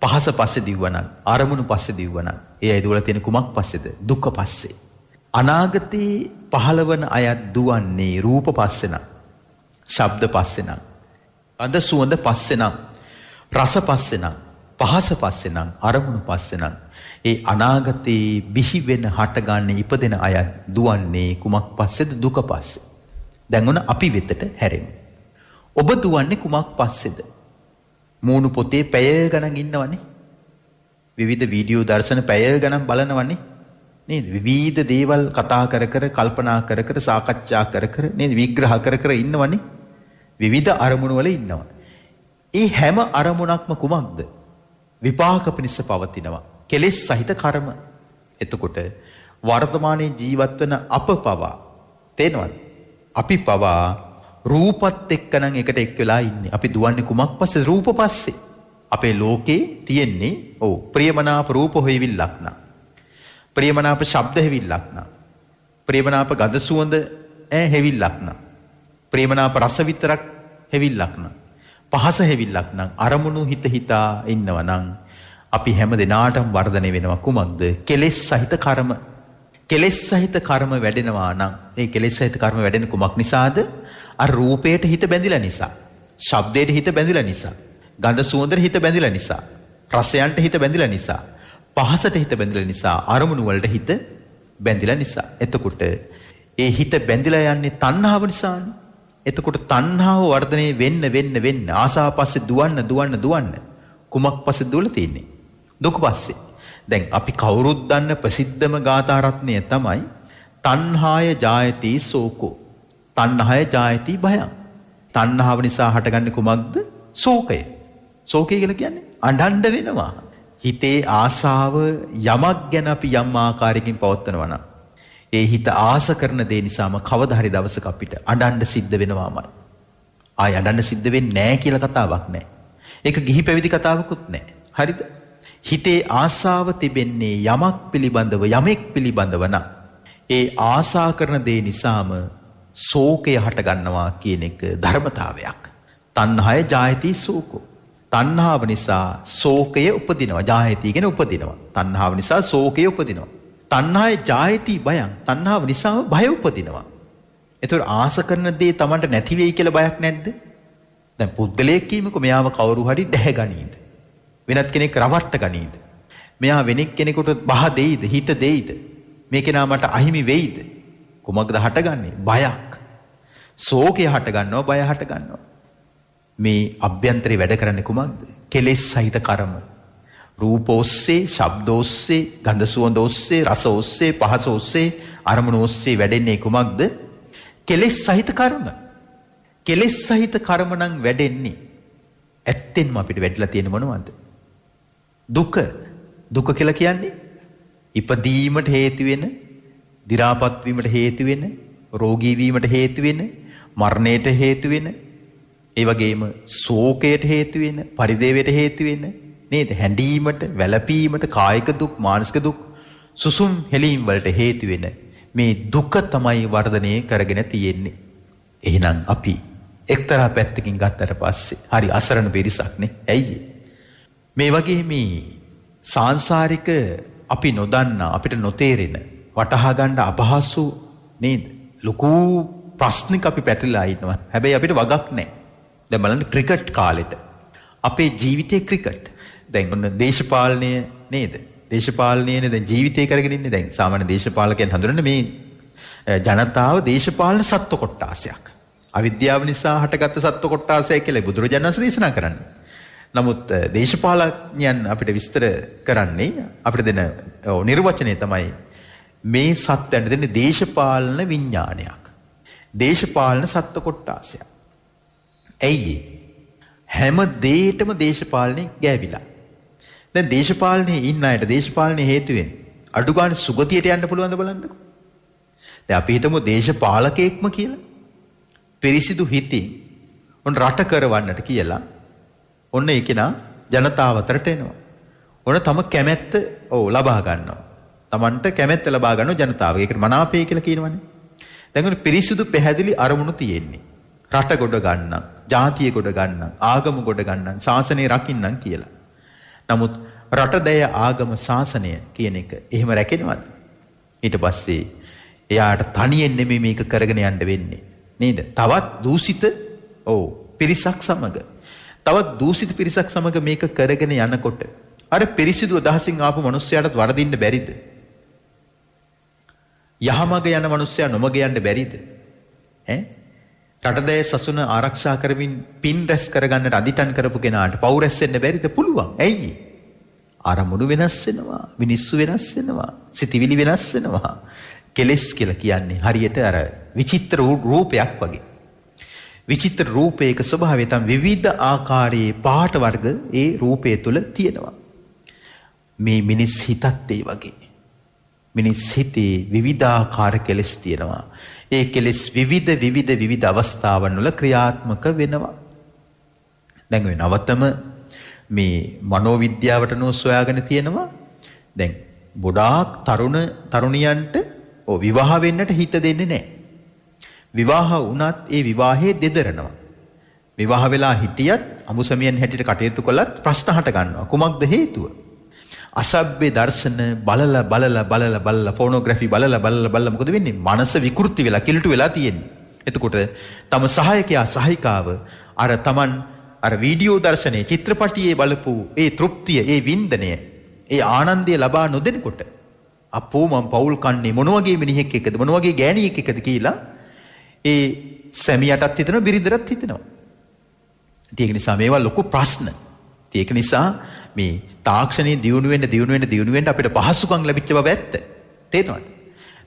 Speaker 1: පහස පස්සේ දිව්වනම් අරමුණු පස්සේ දිව්වනම් ඒ අය දුවලා තියෙන කුමක් පස්සේද දුක පස්සේ අනාගතේ පහළවන අය දුවන්නේ රූප පස්සේ නම් ශබ්ද පස්සේ නම් අඳ සුවඳ පස්සේ නම් රස පස්සේ නම් පහස පස්සේ නම් අරමුණු පස්සේ නම් ඒ අනාගතේ බිහි වෙන හටගන්න ඉපදෙන අය දුවන්නේ කුමක් පස්සේද දුක පස්සේ දැන් අපි වෙතට හැරෙමු ඔබ දුවන්නේ කුමක් පස්සේද මූුණු පොතේ පැය ගණන් ඉන්නවන්නේ. විවිධ වීඩියෝ දර්ශන පැය ගණන් බලනවන්නේ. නේද? විවිධ දේවල් කතා කර කර කල්පනා කර කර සාකච්ඡා කර කර නේද විග්‍රහ කර කර ඉන්නවන්නේ. විවිධ අරමුණු වල ඉන්නවා. ඒ හැම අරමුණක්ම කුමක්ද? විපාක පිණිස පවතිනවා. කෙලෙස් සහිත කර්ම. එතකොට වර්තමානයේ ජීවත් වෙන අප පවා තේනවද? අපි පවා රූපත් එක්ක නම් එකට එක් වෙලා ඉන්නේ. අපි දුවන්නේ කුමක් පස්සේ? රූප පස්සේ. අපේ ලෝකේ තියෙන්නේ ඔව් ප්‍රියමනාප රූප හොයවිල්ලක් නා. ප්‍රියමනාප ශබ්ද හැවිල්ලක් නා. ප්‍රියමනාප ගඳ සුවඳ ඈ හැවිල්ලක් නා. ප්‍රියමනාප රස විතරක් හැවිල්ලක් නා. පහස හැවිල්ලක් නම් අරමුණු හිත හිතා ඉන්නව නම් අපි හැම දිනාටම වර්ධනය වෙනවා කුමක්ද? කෙලෙස් සහිත කර්ම. කෙලෙස් සහිත කර්ම වැඩෙනවා නම් ඒ කෙලෙස් සහිත කර්ම වැඩෙන කුමක් නිසාද? අ රූපයට හිත බැඳිලා නිසා. ශබ්දයට හිත බැඳිලා නිසා. ගඳ සුවඳට හිත බැඳිලා නිසා. රසයන්ට හිත බැඳිලා නිසා. පහසට හිත බැඳිලා නිසා. අරමුණු වලට හිත බැඳිලා නිසා. එතකොට ඒ හිත බැඳිලා යන්නේ තණ්හාව නිසානේ. එතකොට තණ්හාව වර්ධනය වෙන්න වෙන්න වෙන්න ආසාව පස්සේ දුවන්න දුවන්න දුවන්න කුමක් පස්සේ දුවලා තියෙන්නේ? දුක පස්සේ. දැන් අපි කවුරුත් දන්න ප්‍රසිද්ධම ගාථා රත්නය තමයි තණ්හාය ජායති සෝකෝ තණ්හාය ජායති භයං. තණ්හාව නිසා හටගන්නේ කුමක්ද? ශෝකය. ශෝකය කියලා කියන්නේ අඬන්න වෙනවා. හිතේ ආසාව යමක් ගැන අපි යම් ආකාරයකින් පවත්නවා නම් ඒ හිත ආස කරන දේ නිසාම කවදා හරි දවසක අපිට අඬන්න සිද්ධ වෙනවාමයි. ආය අඬන්න සිද්ධ වෙන්නේ නැහැ කියලා කතාවක් නැහැ. ඒක ගිහි පැවිදි කතාවකුත් නැහැ. හරිද? හිතේ ආසාව තිබෙන්නේ යමක් පිළිබඳව යමෙක් පිළිබඳව නම් ඒ ආසා කරන දේ නිසාම සෝකය හටගන්නවා කියන එක ධර්මතාවයක්. තණ්හාය ජායති සෝකෝ. තණ්හාව නිසා සෝකය උපදිනවා. ජායති කියන්නේ උපදිනවා. තණ්හාව නිසා සෝකය උපදිනවා. තණ්හාය ජායති බයං. තණ්හාව නිසාම බය උපදිනවා. ඒතර ආස කරන දේ Tamanට නැති වෙයි කියලා බයක් නැද්ද? දැන් පුද්දලයෙක් කීමකෝ මෙයාව කවුරු හරි දැහැ ගනීද? වෙනත් කෙනෙක් රවට්ට ගනීද? මෙයා වෙනෙක් කෙනෙකුට බහ දෙයිද? හිත දෙයිද? මේ කෙනා මට අහිමි වෙයිද? කුමක්ද හටගන්නේ? බයක්. ශෝකය හටගන්නවා, බය හටගන්නවා. මේ අභ්‍යන්තරේ වැඩ කරන්නේ කුමක්ද? කෙලෙස් සහිත කර්ම. රූප ඔස්සේ, ශබ්ද ඔස්සේ, ගන්ධ සුවඳ ඔස්සේ, රස ඔස්සේ, පහස ඔස්සේ, අරමුණු ඔස්සේ වැඩෙන්නේ කුමක්ද? කෙලෙස් සහිත කර්ම. කෙලෙස් සහිත කර්ම නම් වැඩෙන්නේ ඇත්තෙන්ම අපිට වැටලා තියෙන මොනවද? දුක. දුක කියලා කියන්නේ ඉපදීමට හේතු වෙන දි รา පත් වීමට හේතු වෙන, රෝගී වීමට හේතු වෙන, මරණයට හේතු වෙන, ඒ වගේම ශෝකයට හේතු වෙන, පරිදේවයට හේතු වෙන, නේද? හැඬීමට, වැළපීමට, කායික දුක්, මානසික දුක්, සුසුම් හෙලීම් වලට හේතු වෙන මේ දුක තමයි වර්ධනය කරගෙන තියෙන්නේ. එහෙනම් අපි එක්තරා පැත්තකින් ගත්තට පස්සේ හරි අසරණ පිරිසක් නේ. ඇයි මේ වගේ මේ සාංශාරික අපි නොදන්නා අපිට නොතේරෙන වටහා ගන්න අපහසු නේද? ලොකු ප්‍රශ්නික අපි පැටලලා ඉන්නවා. හැබැයි අපිට වගක් නැහැ. දැන් බලන්න ක්‍රිකට් කාලෙට අපේ ජීවිතේ ක්‍රිකට්. දැන් ඔන්න දේශපාලනය නේද? දේශපාලනයනේ දැන් ජීවිතේ කරගෙන ඉන්නේ. දැන් සාමාන්‍ය දේශපාලකයන් හඳුනන්නේ මේ ජනතාව දේශපාලන සත්ව කොට්ටාසයක්. අවිද්‍යාව නිසා හටගත්ත සත්ව කොට්ටාසය කියලා බුදුරජාණන් වහන්සේ දේශනා කරන්නේ. නමුත් දේශපාලඥයන් අපිට විස්තර කරන්නේ අපිට දෙන නිර්වචනය තමයි මේ සත්වයන්ට දෙන්නේ දේශපාලන විඥානයක්. දේශපාලන සත්ව කොට්ටාසයක්. ඇයි හැම දෙයකම දේශපාලනේ ගෑවිලා. දැන් දේශපාලනේ ඉන්න අයට දේශපාලනේ හේතුවෙන් අඩු ගන්න සුගතියට යන්න පුළුවන්ද බලන්නකෝ. දැන් අපි හිතමු දේශපාලකයෙක්ම කියලා. පිරිසිදු හිතින් ඔන්න රට කරවන්නට කියලා ඔන්න ඒකේන ජනතාව අතරට එනවා. ඔන්න තම කැමැත්ත ඔව් ලබා ගන්නවා. Tamanට කැමැත්ත ලබා ගන්න ජනතාව. ඒකට මනාපය කියලා කියනවනේ. දැන් පිරිසිදු පැහැදිලි අරමුණු තියෙන්නේ. රට ගොඩ ගන්න, ජාතිය ගොඩ ගන්න, ආගම ගොඩ ගන්න, ශාසනය රකින්නම් කියලා. නමුත් රටදය ආගම ශාසනය කියන එක එහෙම රැකෙනවද? ඊට පස්සේ එයාට තනියෙන් නෙමෙයි මේක කරගෙන යන්න වෙන්නේ. නේද? තවත් දූෂිත ඔව් පිරිසක් සමග තවත් දූෂිත පිරිසක් සමග මේක කරගෙන යනකොට අර පිරිසිදු අදහසින් ආපු මිනිස්සයාටත් වරදින්න බැරිද? යහමඟ යන මිනිස්සයා නොමග යන්න බැරිද? ඈ රටදේ සසුන ආරක්ෂා කරමින් පින් රැස් කරගන්නට අදිටන් කරපු කෙනාට පව් රැස් වෙන්න බැරිද? පුළුවන්. ඇයි? අරමුණු වෙනස් වෙනවා. මිනිස්සු වෙනස් වෙනවා. සිතිවිලි වෙනස් වෙනවා. කෙලස් කියලා කියන්නේ හරියට අර විචිත්‍ර රූපයක් වගේ. විචිත්‍ර රූපයක ස්වභාවය තම විවිධ ආකාරයේ පාට වර්ග ඒ රූපය තුල තියෙනවා. මේ මිනිස් හිතත් ඒ වගේ. මිනිස් හිතේ විවිධාකාර කෙලෙස් තියෙනවා. ඒ කෙලෙස් විවිධ විවිධ විවිධ අවස්ථාවන් වල ක්‍රියාත්මක වෙනවා. දැන් ඔය නවතම මේ මනෝවිද්‍යාවට නෝ සොයාගෙන තියෙනවා. දැන් ගොඩාක් තරුණ තරුණියන්ට ඔව් විවාහ වෙන්නට හිත දෙන්නේ නැහැ. විවාහ වුණත් ඒ විවාහයේ දෙදරනවා. විවාහ වෙලා හිටියත් අමුසමියන් හැටියට කටයුතු කළත් ප්‍රශ්න හට ගන්නවා. කුමක්ද හේතුව? අසභ්‍ය දර්ශන බලලා බලලා බලලා බලලා ෆෝනෝග්‍රැෆි බලලා බලලා බලලා මොකද වෙන්නේ? මනස විකෘති වෙලා කිලුටු වෙලා තියෙන්නේ. එතකොට තම සහායකයා සහායිකාව අර Taman අර වීඩියෝ දර්ශනයේ චිත්‍රපටියේ බලපු ඒ තෘප්තිය, ඒ වින්දනය, ඒ ආනන්දය ලබා නොදෙනකොට අපෝ මං පවුල් කන්නේ මොන වගේ මිනිහෙක් එක්කද මොන වගේ ගෑණියෙක් එක්කද කියලා ඒ සැමියාටත් හිතෙනවා බිරිඳටත් හිතෙනවා. ඒක නිසා මේවා ලොකු ප්‍රශ්න. ඒක නිසා මේ තාක්ෂණයේ දියුණු වෙන්න දියුණු වෙන්න දියුණු වෙන්න අපිට පහසුකම් ලැබිච්ච බව ඇත්ත. තේරෙනවද?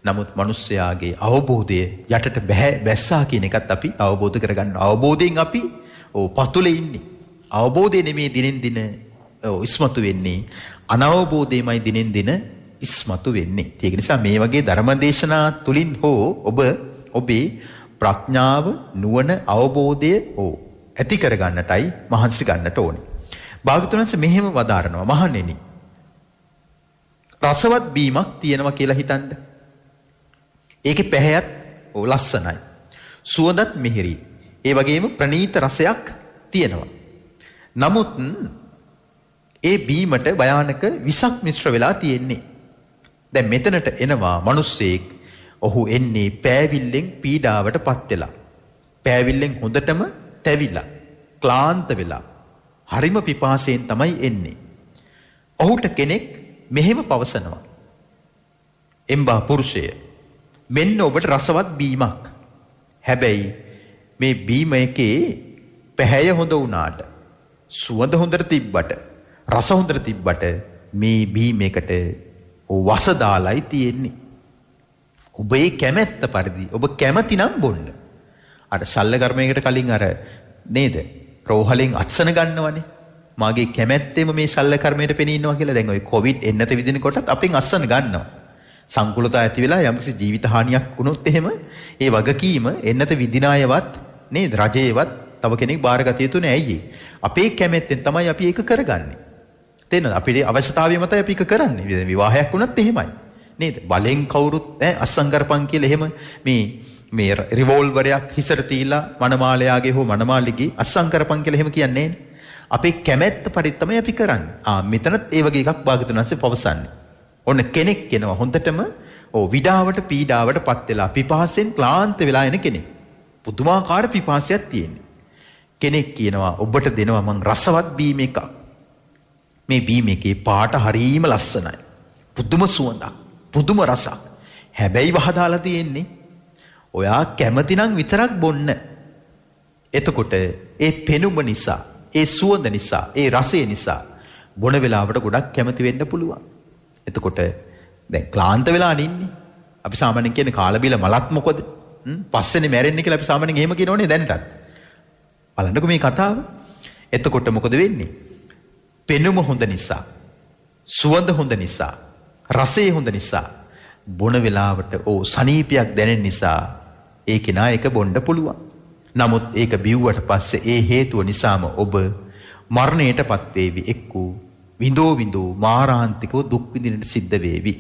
Speaker 1: නමුත් මිනිස්යාගේ අවබෝධය යටට බෑ බැස්සා කියන එකත් අපි අවබෝධ කරගන්න. අවබෝධයෙන් අපි ඕ පතුලේ ඉන්නේ. අවබෝධය නෙමේ දිනෙන් දින ඉස්මතු වෙන්නේ. අනවබෝධයමයි දිනෙන් දින ඉස්මතු වෙන්නේ. ඒක නිසා මේ වගේ ධර්මදේශනා තුලින් හෝ ඔබ ඔබේ ප්‍රඥාව නුවණ අවබෝධය හෝ ඇති කරගන්නටයි මහන්සි ගන්නට ඕනේ. භාග්‍යතුන් වහන්සේ මෙහෙම වදාරනවා මහණෙනි. රසවත් බීමක් තියෙනවා කියලා හිතන්න. ඒකේ පැහැයත් ලස්සනයි. සුවඳත් මිහිරි. ඒ වගේම ප්‍රනීත රසයක් තියෙනවා. නමුත් ඒ බීමට භයානක විසක් මිශ්‍ර වෙලා තියෙන්නේ. දැන් මෙතනට එනවා මිනිස්සෙක් ඔහු එන්නේ පෑවිල්ලෙන් පීඩාවටපත් වෙලා. පෑවිල්ලෙන් හොඳටම තැවිලා, ක්ලාන්ත වෙලා. හරිම පිපාසයෙන් තමයි එන්නේ. ඔහුට කෙනෙක් මෙහෙම පවසනවා. එම්බා පුරුෂය මෙන්න ඔබට රසවත් බීමක්. හැබැයි මේ බීම එකේ පැහැය හොඳ වුණාට සුවඳ හොඳට තිබ්බට රස හොඳට තිබ්බට මේ බීම එකට වස දාලයි තියෙන්නේ. ඔබේ කැමැත්ත පරිදි ඔබ කැමතිනම් බොන්න. අර ශල්ල කර්මයකට කලින් අර නේද රෝහලෙන් අත්සන ගන්නවනේ. මගේ කැමැත්තෙම මේ ශල්ල කර්මයට පෙනී ඉන්නවා කියලා දැන් ওই කොවිඩ් එන්නත විදිනකොටත් අපෙන් අත්සන ගන්නවා. සංකූලතා ඇති වෙලා යම්කිසි ජීවිත හානියක් වුණොත් එහෙම ඒ වගකීම එන්නත විදින අයවත් නේද රජේවත් තව කෙනෙක් බාරගත යුතු නෑ අයියේ. අපේ කැමැත්තෙන් තමයි අපි ඒක කරගන්නේ. තේනවද? අපේ අවශ්‍යතාවය මතයි අපි ඒක කරන්නේ. විවාහයක් වුණත් එහෙමයි. නේද? බලෙන් කවුරුත් ඈ අස්සං කරපන් කියලා එහෙම මේ මේ රිවෝල්වරයක් හිසට තීලා මනමාලයාගේ හෝ මනමාලිගේ අස්සම් කරපන් කියලා එහෙම කියන්නේ අපේ කැමැත්ත පරිදි තමයි අපි කරන්නේ. ආ මෙතනත් ඒ වගේ එකක් භාගතුන් වහන්සේ පවසන්නේ. ඔන්න කෙනෙක් කෙනවා හොඳටම ඕ විඩාවට පීඩාවට පත් වෙලා පිපාසෙන් ක්ලාන්ත වෙලා එන කෙනෙක්. පුදුමාකාර පිපාසයක් තියෙන්නේ. කෙනෙක් කියනවා ඔබට දෙනවා මං රසවත් බීම එකක්. මේ බීම එකේ පාට හරීම ලස්සනයි. පුදුම සුවඳක්. පුදුම රසක්. හැබැයි වහදාලා තියෙන්නේ ඔයා කැමතිනම් විතරක් බොන්න. එතකොට ඒ පෙනුම නිසා, ඒ සුවඳ නිසා, ඒ රසය නිසා බොන වෙලාවට ගොඩක් කැමති වෙන්න පුළුවන්. එතකොට දැන් ක්ලාන්ත වෙලා නින්නේ. අපි සාමාන්‍යයෙන් කියන්නේ කාලා බීලා මලත් මොකද? පස්සේනේ මැරෙන්නේ කියලා අපි සාමාන්‍යයෙන් එහෙම කියනෝනේ දැනටත්. බලන්නකෝ මේ කතාව. එතකොට මොකද වෙන්නේ? පෙනුම හොඳ නිසා, සුවඳ හොඳ නිසා, රසය හොඳ නිසා බොන වෙලාවට ඕ සනීපයක් දැනෙන නිසා ඒ කෙනා ඒක බොණ්ඩ පුළුවන්. නමුත් ඒක බිව්වට පස්සේ ඒ හේතුව නිසාම ඔබ මරණයටපත් වේවි එක්කෝ විඳෝ විඳෝ මාරාන්තිකව දුක් විඳින්නට සිද්ධ වේවි.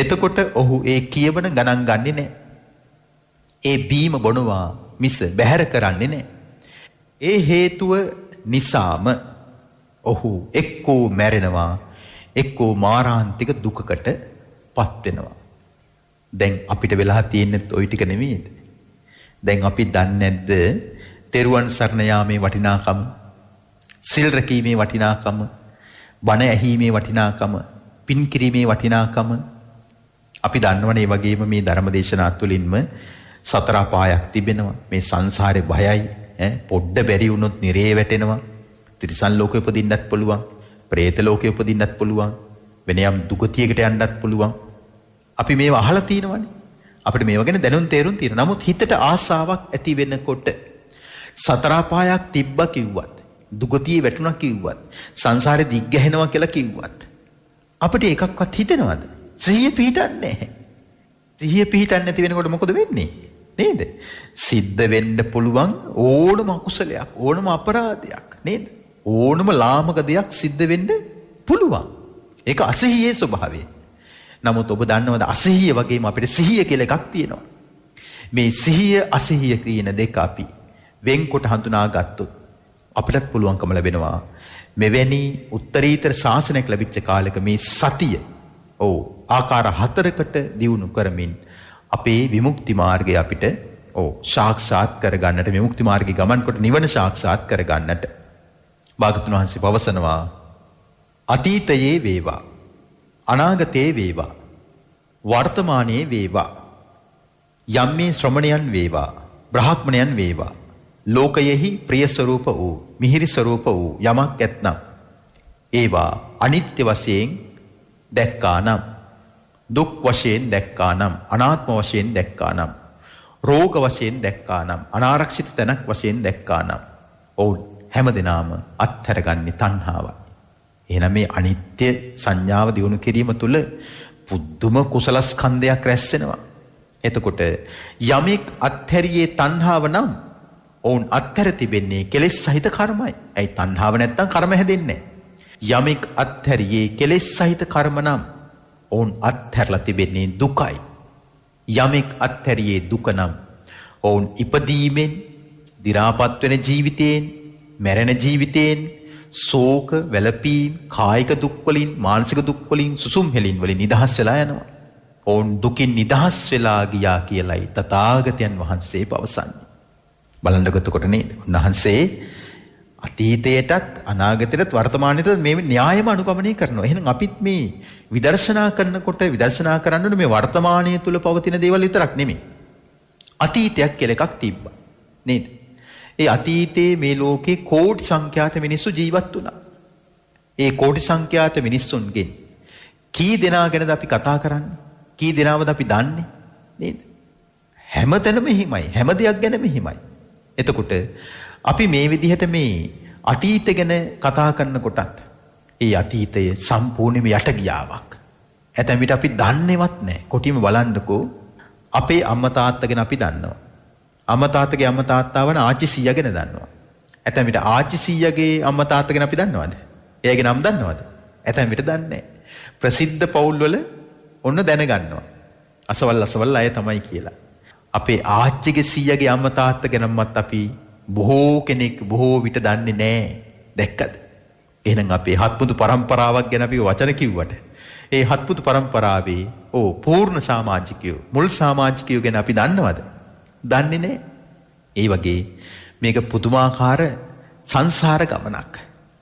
Speaker 1: එතකොට ඔහු ඒ කියවන ගණන් ගන්නේ නැහැ. ඒ බීම බොනවා මිස බැහැර කරන්නේ නැහැ. ඒ හේතුව නිසාම ඔහු එක්කෝ මැරෙනවා එක්කෝ මාරාන්තික දුකකට පත් වෙනවා. දැන් අපිට වෙලා තියෙන්නත් ওই ටික නෙමෙයිද? දැන් අපි දන්නේ නැද්ද? තෙරුවන් සරණ යාමේ වටිනාකම, සිල් රැකීමේ වටිනාකම, බණ ඇහිීමේ වටිනාකම, පින් කිරීමේ වටිනාකම. අපි දන්නවනේ වගේම මේ ධර්මදේශනා තුළින්ම සතර පායක් තිබෙනවා. මේ සංසාරේ භයයි, ඈ පොඩ්ඩ බැරි වුණොත් නිරේ වැටෙනවා. තිරිසන් ලෝකෙ උපදින්නත් පුළුවන්, പ്രേත ලෝකෙ උපදින්නත් පුළුවන්, වෙන යම් දුගතියකට යන්නත් පුළුවන්. අපි මේව අහලා තියෙනවනේ. අපිට මේව ගැන දැනුම් තේරුම් තියෙන. නමුත් හිතට ආසාවක් ඇති වෙනකොට සතර පායක් තිබ්බා කිව්වත්, දුගතියේ වැටුණා කිව්වත්, සංසාරේ දිග්ගැහෙනවා කියලා කිව්වත් අපිට එකක්වත් හිතෙනවද? සිහිය පිහිටන්නේ නැහැ. සිහිය පිහිටන්නේ නැති වෙනකොට මොකද වෙන්නේ? නේද? සිද්ධ වෙන්න පුළුවන් ඕනම අකුසලයක්, ඕනම අපරාධයක් නේද? ඕනම ලාමක දෙයක් සිද්ධ වෙන්න පුළුවන්. ඒක අසහියේ ස්වභාවය. නමුත් ඔබ දන්නවද අසහිය වගේම අපිට සිහිය කියලා එකක් තියෙනවා. මේ සිහිය අසහිය කියන දෙක අපි වෙන්කොට හඳුනා ගත්තොත් අපිටත් පුළුවන්කම ලැබෙනවා මෙවැනි උත්තරීතර ශාසනයක් ලැබිච්ච කාලෙක මේ සතිය ඔව් ආකාර හතරකට දියුණු කරමින් අපේ විමුක්ති මාර්ගය අපිට ඕ සාක්ෂාත් කරගන්නට විමුක්ති මාර්ගයේ ගමන් කොට නිවන සාක්ෂාත් කරගන්නට භාගතුන් වහන්සේ පවසනවා අතීතයේ වේවා අනාගතේ වේවා වර්තමානයේ වේවා යම් මේ ශ්‍රමණයන් වේවා බ්‍රාහ්මණයන් වේවා ලෝකයෙහි ප්‍රිය ස්වરૂප වූ මිහිරි ස්වરૂප වූ යමක් ඇතනම් ඒවා අනිත්‍ය වශයෙන් දැක්කානම් දුක් වශයෙන් දැක්කානම් අනාත්ම වශයෙන් දැක්කානම් රෝග වශයෙන් දැක්කානම් අනාරක්ෂිත තැනක් වශයෙන් දැක්කානම් ඔවුන් හැමදෙනාම අත්හැරගන්නේ තණ්හාවයි එහෙනම් මේ අනිත්‍ය සංඥාව දිනු කිරීම තුළ පුදුම කුසල ස්කන්ධයක් රැස් වෙනවා. එතකොට යමෙක් අත්හැරියේ තණ්හාව නම් ඔවුන් අත්හැර තිබෙන්නේ කෙලෙස් සහිත කර්මයි. ඇයි තණ්හාව නැත්තම් කර්ම හැදෙන්නේ යමෙක් අත්හැරියේ කෙලෙස් සහිත කර්ම නම් ඔවුන් අත්හැරලා තිබෙන්නේ දුකයි. යමෙක් අත්හැරියේ දුක නම් ඔවුන් ඉපදීමෙන්, දි รา පත් වෙන ජීවිතයෙන්, මැරෙන ජීවිතයෙන් ශෝක, වැළපීම්, කායික දුක් වලින්, මානසික දුක් වලින්, සුසුම් හෙලින් වලින් නිදහස් වෙලා යනවා. ඔවුන් දුකින් නිදහස් වෙලා ගියා කියලයි තථාගතයන් වහන්සේ පවසන්නේ. බලන්නකො එතකොට නේද? උන්වහන්සේ අතීතයටත් අනාගතයටත් වර්තමානයටත් මේ න්‍යායම අනුගමනය කරනවා. එහෙනම් අපිත් මේ විදර්ශනා කරනකොට විදර්ශනා කරන්න මේ වර්තමානය තුල පවතින දේවල් විතරක් නෙමෙයි. අතීතයක් කියලා එකක් තිබ්බා. නේද? ඒ අතීතයේ මේ ලෝකේ කෝටි සංඛ්‍යාත මිනිස්සු ජීවත් වුණා. ඒ කෝටි සංඛ්‍යාත මිනිස්සුන්ගෙන් කී දෙනා ගැනද අපි කතා කරන්නේ? කී දෙනාවද අපි දන්නේ? නේද? හැමතැනම හිමයි. හැම දෙයක් ගැනම හිමයි. එතකොට අපි මේ විදිහට මේ අතීත ගැන කතා කරනකොටත් ඒ අතීතය සම්පූර්ණයෙන්ම යට ගියාවක්. ඇතැම් විට අපි දන්නේවත් නැහැ. කොටිම බලන්නකෝ අපේ අම්මා තාත්තා ගැන අපි දන්නවා. අමතාතගේ අමතාත්තාවන ආච්චි සීයා ගැන දන්නවා. ඇතැම් විට ආච්චි සීයාගේ අමතාත්තා ගැන අපි දන්නවද? එයාගේ නම් දන්නවද? ඇතැම් විට දන්නේ ප්‍රසිද්ධ පවුල්වල ඔන්න දැනගන්නවා. අසවල් අසවල් අය තමයි කියලා. අපේ ආච්චිගේ සීයාගේ අමතාත්තා ගැනමත් අපි බොහෝ කෙනෙක් බොහෝ විට දන්නේ නැහැ. දැක්කද? එහෙනම් අපේ හත්මුදු පරම්පරාවක් ගැන අපි වචන කිව්වට ඒ හත්මුදු පරම්පරාවේ ඕ පූර්ණ සමාජිකයෝ මුල් සමාජිකයෝ ගැන අපි දන්නවද? දන්නේ නැහැ. ඒ වගේ මේක පුදුමාකාර සංසාර ගමනක්.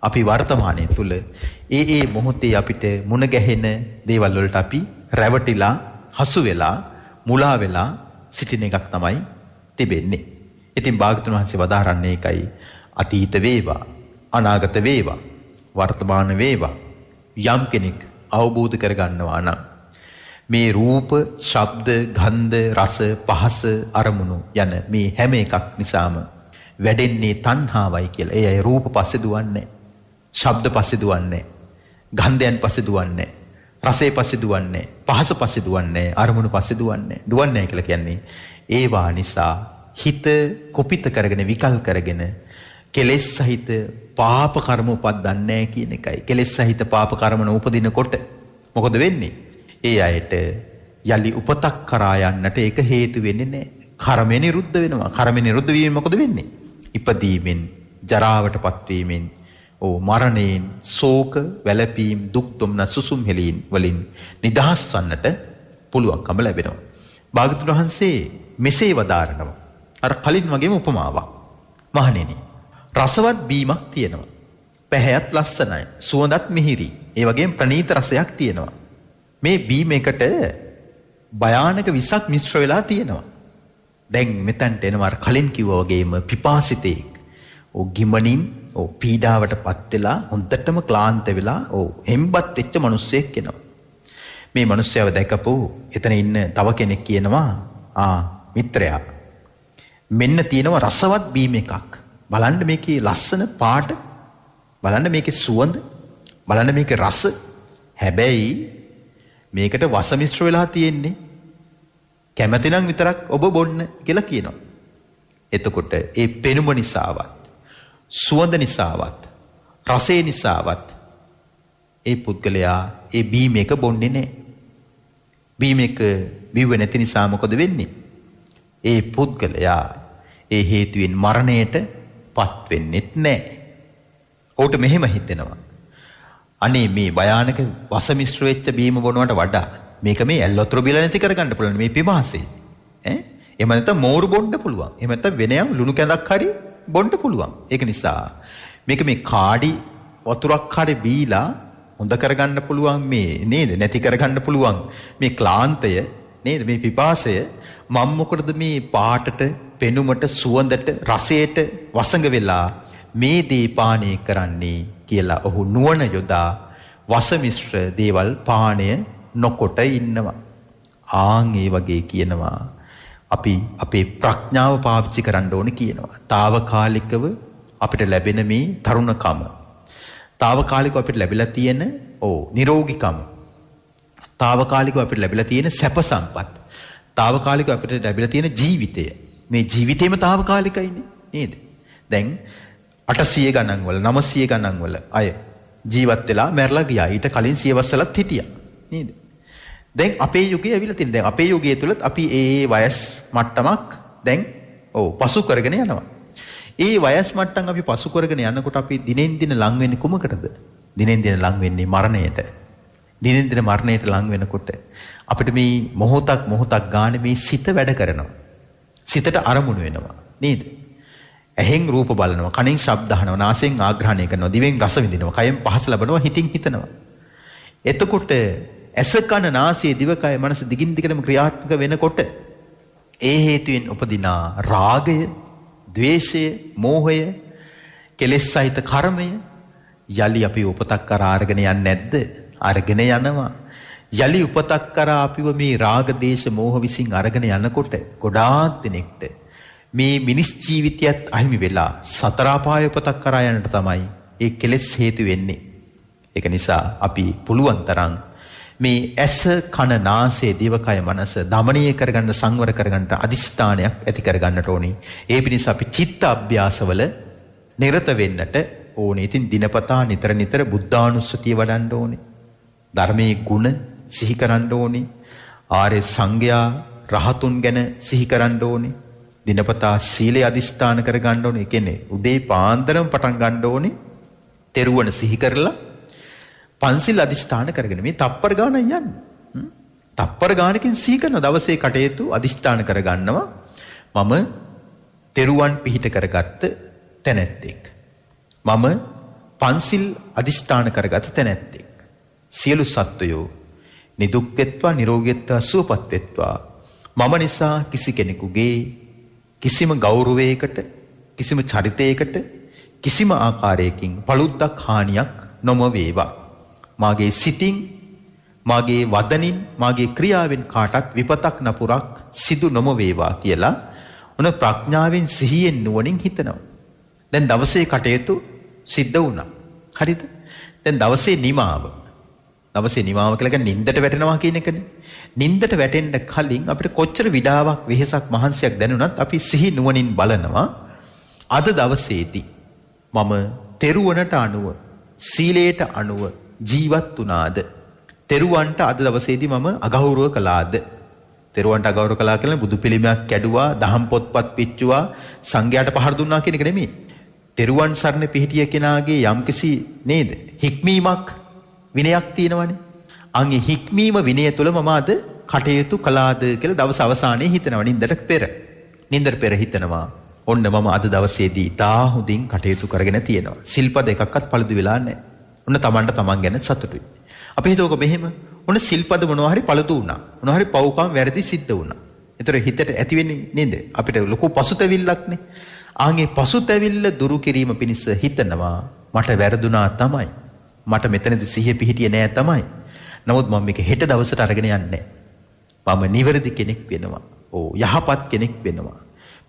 Speaker 1: අපි වර්තමානයේ තුල ඒ ඒ මොහොතේ අපිට මුණ ගැහෙන දේවල් වලට අපි රැවටිලා හසු වෙලා මුලා වෙලා සිටින එකක් තමයි තිබෙන්නේ. ඉතින් භාගතුන් වහන්සේ වදාහරන්නේ ඒකයි අතීත වේවා අනාගත වේවා වර්තමාන වේවා යම් කෙනෙක් අවබෝධ කරගන්නවා නම් මේ රූප, ශබ්ද, ගන්ධ, රස, පහස, අරමුණු යන මේ හැම එකක් නිසාම වැඩෙන්නේ තණ්හාවයි කියලා. ඒ අය රූප පස්සේ දුවන්නේ. ශබ්ද පස්සේ දුවන්නේ. ගන්ධයන් පස්සේ දුවන්නේ. රසය පස්සේ දුවන්නේ. පහස පස්සේ දුවන්නේ. අරමුණු පස්සේ දුවන්නේ. දුවන්නේ කියලා කියන්නේ ඒවා නිසා හිත කුපිත කරගෙන විකල් කරගෙන කෙලෙස් සහිත පාප කර්ම උපදින්නේ කියන එකයි. කෙලෙස් සහිත පාප කර්ම උපදිනකොට මොකද වෙන්නේ? ඒ අයට යලි උපතක් කරා යන්නට ඒක හේතු වෙන්නේ නැහැ. කර්මය නිරුද්ධ වෙනවා. කර්මය නිරුද්ධ වීම මොකද වෙන්නේ? ඉපදීමෙන්, ජරාවටපත් වීමෙන්, ඕ මරණයෙන්, ශෝක, වැළපීම්, දුක් දුම්න සුසුම් හෙලීන් වලින් නිදහස් වන්නට පුළුවන්කම ලැබෙනවා. භාගතුන් වහන්සේ මෙසේ වදාරනවා. අර කලින් වගේම උපමාවක්. මහණෙනි, රසවත් බීමක් තියෙනවා. පැහැයත් ලස්සනයි. සුවඳත් මිහිරි. ඒ වගේම ප්‍රණීත රසයක් තියෙනවා. මේ බීම එකට භයානක විසක් මිශ්‍ර වෙලා තියෙනවා. දැන් මෙතැන්ට එනවා කලින් කිව්වා වගේම පිපාසිතෙක්. ඕ ගිමනින් ඕ පීඩාවට පත් වෙලා හොඳටම ක්ලාන්ත වෙලා ඕ හෙම්බත් වෙච්ච මිනිස්සෙක් එනවා. මේ මිනිස්සයව දැකපු එතන ඉන්න තව කෙනෙක් කියනවා ආ මිත්‍රයා මෙන්න තියෙනවා රසවත් බීම එකක්. බලන්න මේකේ ලස්සන පාට බලන්න මේකේ සුවඳ බලන්න මේකේ රස හැබැයි මේකට වස මිශ්‍ර වෙලා තියෙන්නේ. කැමති නම් විතරක් ඔබ බොන්න කියලා කියනවා. එතකොට ඒ පෙනුම නිසාවත් සුවඳ නිසාවත් රසය නිසාවත් ඒ පුද්ගලයා ඒ බීම එක බොන්නේ නැහැ. බීම එක බිව්ව නැති නිසා මොකද වෙන්නේ? ඒ පුද්ගලයා ඒ හේතුවෙන් මරණයට පත් වෙන්නෙත් නැහැ. ඔහුට මෙහෙම හිතෙනවා. අනේ මේ භයානක වස මිශ්‍ර වෙච්ච බීම බොනවට වඩා මේක මේ ඇල්ලොතර බිලා නැති කරගන්න පුළුවන් මේ පිපාසෙයි. ඈ එහෙම නැත්නම් මෝරු බොන්න පුළුවන්. එහෙම නැත්නම් වෙනයම් ලුණු කැඳක් හරි බොන්න පුළුවන්. ඒක නිසා මේක මේ කාඩි වතුරක් හරි බීලා හොඳ කරගන්න පුළුවන් මේ නේද? නැති කරගන්න පුළුවන් මේ ක්ලාන්තය නේද? මේ පිපාසය මම මොකටද මේ පාටට, පෙනුමට, සුවඳට, රසයට වසඟ වෙලා මේ දීපාණී කරන්නේ කියලා ඔහු නුවණ යොදා වසමිශ්‍ර දේවල් පාණය නොකොට ඉන්නවා. ආන් ඒ වගේ කියනවා අපි අපේ ප්‍රඥාව පාවිච්චි කරන්න ඕන කියනවා. తాවකාලිකව අපිට ලැබෙන මේ තරුණකම. తాවකාලිකව අපිට ලැබිලා තියෙන ඕ නිරෝගිකම. తాවකාලිකව අපිට ලැබිලා තියෙන සැප සම්පත්. తాවකාලිකව අපිට ලැබිලා තියෙන ජීවිතය. මේ ජීවිතේම తాවකාලිකයිනේ නේද? දැන් 800 ගණන් වල 900 ගණන් වල අය ජීවත් වෙලා මැරලා ගියා. ඊට කලින් සියවස්සලත් හිටියා. නේද? දැන් අපේ යුගයේ ඇවිල්ලා තියෙන දැන් අපේ යුගය තුලත් අපි ඒ වයස් මට්ටමක් දැන් ඔව් පසු කරගෙන යනවා. ඒ වයස් මට්ටම් අපි පසු කරගෙන යනකොට අපි දිනෙන් දින ලං වෙන්නේ කුමකටද? දිනෙන් දින ලං වෙන්නේ මරණයට. දිනෙන් දින මරණයට ලං වෙනකොට අපිට මේ මොහොතක් මොහොතක් ගානේ මේ සිත වැඩ කරනවා. සිතට අරමුණු වෙනවා. නේද? ඇහෙන් රූප බලනවා, කනෙන් ශබ්ද අහනවා, නාසයෙන් ආග්‍රහණය කරනවා, දිවෙන් රස විඳිනවා, කයෙන් පහස ලබනවා, හිතින් හිතනවා. එතකොට ඇස කන නාසය දිවකය මනස දිගින් දිගටම ක්‍රියාත්මක වෙනකොට ඒ හේතුවෙන් උපදිනා රාගය, ద్వේෂය, මෝහය, කෙලෙස් සහිත කර්මය යලි අපි උපතක් කරා අරගෙන යන්නේ නැද්ද? අරගෙන යනවා. යලි උපතක් කරා අපිව මේ රාග දේශ මෝහ විසින් අරගෙන යනකොට ගොඩාක් දිනෙකට මේ මිනිස් ජීවිතයත් අහිමි වෙලා සතර අපාය උපතක් කරා යන්නට තමයි ඒ කෙලෙස් හේතු වෙන්නේ. ඒක නිසා අපි පුළුවන් තරම් මේ ඇස කන නාසය දිවකය මනස দমনීය කරගන්න සංවර කරගන්නට අදිෂ්ඨානයක් ඇති කරගන්නට ඕනේ. ඒ පිණිස අපි චිත්ත අභ්‍යාසවල නිරත වෙන්නට ඕනේ. ඉතින් දිනපතා නිතර නිතර බුද්ධානුස්සතිය වඩන්න ඕනේ. ධර්මයේ ගුණ සිහි කරන්න ඕනේ. ආර්ය සංඝයා රහතුන් ගැන සිහි කරන්න ඕනේ. දිනපතා සීලය අදිස්ථාන කර ගන්න ඕනේ. ඒ කියන්නේ උදේ පාන්දරම පටන් ගන්න ඕනේ. තෙරුවන සිහි කරලා පන්සිල් අදිස්ථාන කරගෙන මේ තප්පර ගානක් යන්නේ. තප්පර ගානකින් සිහි කරන දවසේ කටයුතු අදිස්ථාන කර ගන්නවා. මම තෙරුවන් පිහිට කරගත්ත තැනැත්තෙක්. මම පන්සිල් අදිෂ්ඨාන කරගත තැනැත්තෙක්. සියලු සත්වයෝ නිදුක්වෙත්වා නිරෝගෙත්වා සුවපත්වෙත්වා. මම නිසා කිසි කෙනෙකුගේ කිසිම ගෞරවයකට කිසිම චරිතයකට කිසිම ආකාරයකින් පළුද්දක් හානියක් නොම වේවා. මාගේ සිතින් මාගේ වදනින් මාගේ ක්‍රියාවෙන් කාටත් විපතක් නපුරක් සිදු නොම වේවා කියලා ඔන ප්‍රඥාවෙන් සිහියෙන් නුවණින් හිතනවා. දැන් දවසේ කටයුතු සිද්ධ වුණා. හරිද? දැන් දවසේ නිමාව දවසේ නිමාව කියලා කියන්නේ නින්දට වැටෙනවා කියන එකනේ. නින්දට වැටෙන්න කලින් අපිට කොච්චර විඩාවක් වෙහෙසක් මහන්සියක් දැනුණත් අපි සිහි නුවණින් බලනවා අද දවසේදී මම තෙරුවනට අනුව සීලයට අනුව ජීවත් වුණාද? තෙරුවන්ට අද දවසේදී මම අගෞරව කළාද? තෙරුවන්ට අගෞරව කළා කියලා බුදු පිළිමයක් කැඩුවා, දහම් පොත්පත් පිච්චුවා, සංඝයාට පහර දුන්නා කියන එක නෙමෙයි. තෙරුවන් සරණ පිහිටිය කෙනාගේ යම්කිසි නේද? හික්මීමක් විනයක් තියෙනවනේ. අන් ඒ හික්මීම විනය තුළ මම අද කටයුතු කළාද කියලා දවස් අවසානයේ හිතනවා නින්දට පෙර. නින්දට පෙර හිතනවා. ඔන්න මම අද දවසේදී ඉතා හොඳින් කටයුතු කරගෙන තියෙනවා. සිල්පද එකක්වත් පළදු වෙලා නැහැ. ඔන්න Tamanට Taman ගැන සතුටුයි. අපි හිතුවක මෙහෙම ඔන්න සිල්පද මොනවා හරි පළදු වුණා. මොනවා හරි පව්කම් වැරදි සිද්ධ වුණා. ඒතර හිතට ඇති වෙන්නේ නේද? අපිට ලොකු පසුතැවිල්ලක්නේ. ආන්ගේ පසුතැවිල්ල දුරු කිරීම පිණිස හිතනවා මට වැරදුනා තමයි. මට මෙතනදි සිහිය පිහිටියේ නෑ තමයි. නමුත් මම මේක හෙට දවසට අරගෙන යන්නේ මම නිවැරදි කෙනෙක් වෙනවා. ඕ යහපත් කෙනෙක් වෙනවා.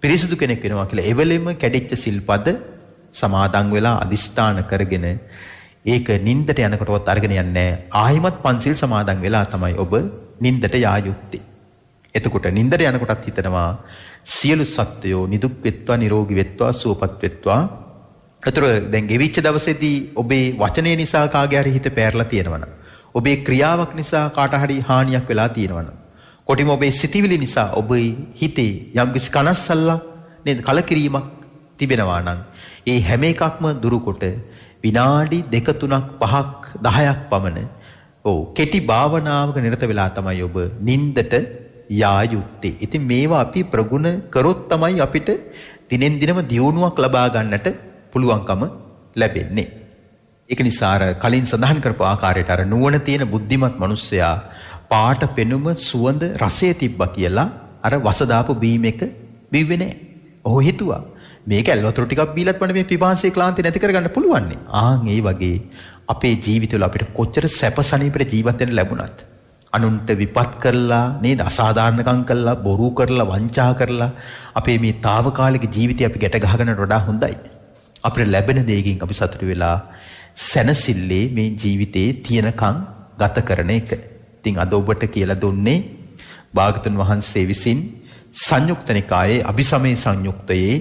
Speaker 1: පිරිසුදු කෙනෙක් වෙනවා කියලා එවලෙම කැඩිච්ච සිල්පද සමාදන් වෙලා අදිෂ්ඨාන කරගෙන ඒක නින්දට යනකොටවත් අරගෙන යන්නේ ආයිමත් පන්සිල් සමාදන් වෙලා තමයි ඔබ නින්දට යා යුත්තේ. එතකොට නින්දට යනකොටත් හිතනවා සියලු සත්වයෝ නිදුක් වෙත්වා නිරෝගී වෙත්වා සුවපත් වෙත්වා ඒතර දැන් ගෙවිච්ච දවසේදී ඔබේ වචනේ නිසා කාගේ හරි හිත පෑරලා තියෙනවනම් ඔබේ ක්‍රියාවක් නිසා කාට හරි හානියක් වෙලා තියෙනවනම් කොටිම ඔබේ සිතිවිලි නිසා ඔබේ හිතේ යම්කිසි කනස්සල්ලක් නේද කලකිරීමක් තිබෙනවා නම් ඒ හැම එකක්ම දුරුකොට විනාඩි 2 3ක් 5ක් 10ක් පමණ ඔව් කෙටි භාවනාවක නිරත වෙලා තමයි ඔබ නින්දට යා යුත්තේ. ඉතින් මේවා අපි ප්‍රගුණ කරොත් තමයි අපිට දිනෙන් දිනම දියුණුවක් ලබා ගන්නට පුළුවන්කම ලැබෙන්නේ. ඒක නිසා අර කලින් සඳහන් කරපු ආකාරයට අර නුවණ තියෙන බුද්ධිමත් මිනිස්සයා පාට පෙනුම සුවඳ රසය තිබ්බා කියලා අර වස දාපු බීම එක බිව්වේ නෑ. ඔහු හිතුවා මේක ඇල්වතුර ටිකක් බීලත් වනේ මේ පිපාසයේ ක්ලාන්ති නැති කරගන්න පුළුවන් නේ. ආන් ඒ වගේ අපේ ජීවිතවල අපිට කොච්චර සැපසනීපට ජීවත් වෙන්න ලැබුණත් අනුන්ට විපත් කරලා නේද අසාධාරණකම් කරලා බොරු කරලා වංචා කරලා අපේ මේ తాවකාලික ජීවිතය අපි ගැට ගහගන්නට වඩා හොඳයි. අපිට ලැබෙන දෙයකින් අපි සතුටු වෙලා සැනසille මේ ජීවිතේ තියනකම් ගත කරන එක. ඉතින් අද ඔබට කියලා දුන්නේ භාගතුන් වහන්සේ විසින් සංයුක්ත නිකායේ අபிසමේ සංයුක්තයේ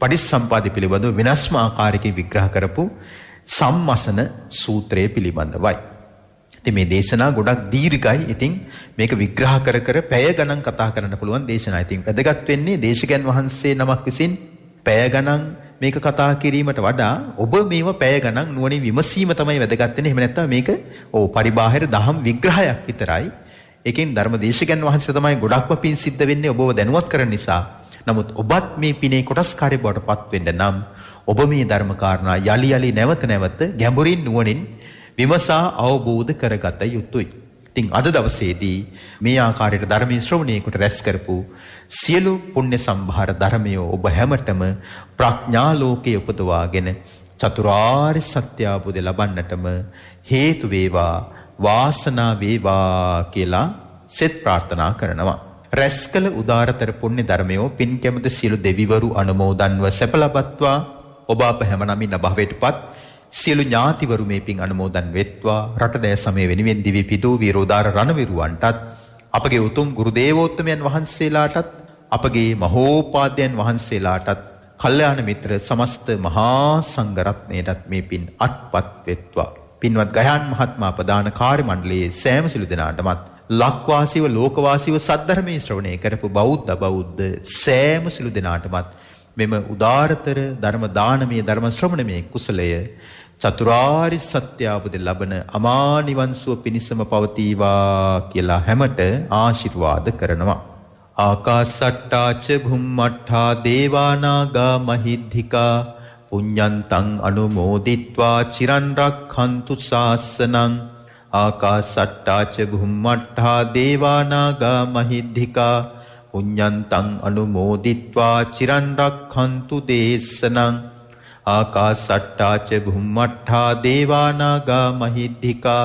Speaker 1: පටිච්චසම්පාද පිළිබඳව වෙනස්ම ආකාරයකින් විග්‍රහ කරපු සම්මසන සූත්‍රය පිළිබඳවයි. ඉතින් මේ දේශනා ගොඩක් දීර්ඝයි. ඉතින් මේක විග්‍රහ කර කර පැය ගණන් කතා කරන්න පුළුවන් දේශනා. ඉතින් වැදගත් වෙන්නේ දේශකයන් වහන්සේ නමක් විසින් පැය ගණන් මේක කතා කිරීමට වඩා ඔබ මේව පැය ගණන් නුවණින් විමසීම තමයි වැදගත් වෙන්නේ. එහෙම නැත්නම් මේක ඕ පරිබාහිර දහම් විග්‍රහයක් විතරයි. ඒකෙන් ධර්මදේශකයන් වහන්සේ තමයි ගොඩක්ම පින් සිද්ධ වෙන්නේ ඔබව දැනුවත් කරන නිසා. නමුත් ඔබත් මේ පිනේ කොටස්කාරය බවට පත් වෙන්න නම් ඔබ මේ ධර්ම කාරණා යලි යලි නැවත නැවත ගැඹුරින් නුවණින් විමසා අවබෝධ කරගත යුතුයි. ඉතින් අද දවසේදී මේ ආකාරයට ධර්මයේ ශ්‍රවණයකට රැස් කරපු සියලු පුණ්‍ය සම්භාර ධර්මයෝ ඔබ හැමතෙම ප්‍රඥා ලෝකයේ උපදවාගෙන චතුරාර්ය සත්‍ය අවබෝධය ලබන්නටම හේතු වේවා වාසනා වේවා කියලා සෙත් ප්‍රාර්ථනා කරනවා. රැස්කල උදාරතර පුණ්‍ය ධර්මයෝ පින් කැමති සියලු දෙවිවරු අනුමෝදන්ව සැප ලබත්වා ඔබ අප හැම නමින් අභවයටපත් සියලු ඥාතිවරු මේ පින් අනුමෝදන් වෙත්වා රටදෑ සමය වෙනුවෙන් දිවි පිදූ වීරෝදාර රණවිරුවන්ටත් අපගේ උතුම් ගුරු දේවෝත්තමයන් වහන්සේලාටත් අපගේ මහෝපාද්‍යයන් වහන්සේලාටත් කල්යාණ මිත්‍ර සමස්ත මහා සංඝරත්නයටත් මේ පින් අත්පත් වෙත්වා පින්වත් ගයන් මහත්මයා ප්‍රදාන කාර්ය මණ්ඩලයේ සෑම සිළු දෙනාටමත් ලක්වාසීව ලෝකවාසීව සද්ධර්මයේ ශ්‍රවණය කරපු බෞද්ධ බෞද්ධ සෑම සිළු දෙනාටමත් මෙම උදාරතර ධර්ම දානමය ධර්ම ශ්‍රවණමය කුසලය චතුරාරි සත්‍ය අවබෝධය ලබන අමා නිවන් සුව පිණිසම පවතිවා කියලා හැමට ආශිර්වාද කරනවා. ආකාසට්ටාච භුම්මට්ටා දේවානාගා මහිද්ධිකා පුඤ්ඤන්තං අනුමෝදිත්වා චිරන් රක්ඛන්තු ශාසනං ආකාසට්ටාච භුම්මට්ටා දේවානාගා මහිද්ධිකා පුඤ්ඤන්තං අනුමෝදිත්වා චිරන් රක්ඛන්තු දේශනං ආකාසට්ටාච භුම්මට්ඨා දේවානාගා මහිද්దికා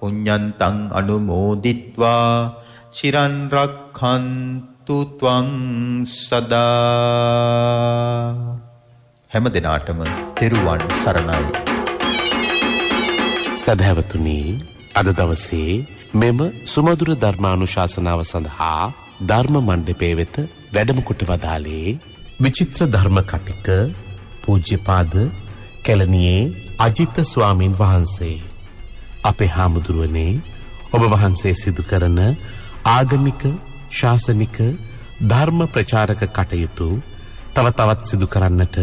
Speaker 1: පුඤ්ඤන්තං අනුමෝදිත්වා චිරන් රක්ඛන්තු ත්වං සදා හැම දිනාටම තෙරුවන් සරණයි
Speaker 2: සදහවතුනි අද දවසේ මෙම සුමధుර ධර්මානුශාසනාව සඳහා ධර්ම මණ්ඩපයේ වෙත වැඩම කොට වදාළේ විචිත්‍ර ධර්ම කතික පූජ්‍යපාද කැලණියේ අජිත ස්වාමින් වහන්සේ අපේ හාමුදුරුවනේ ඔබ වහන්සේ සිදු කරන ආගමික ශාසනික ධර්ම ප්‍රචාරක කටයුතු තව තවත් සිදු කරන්නට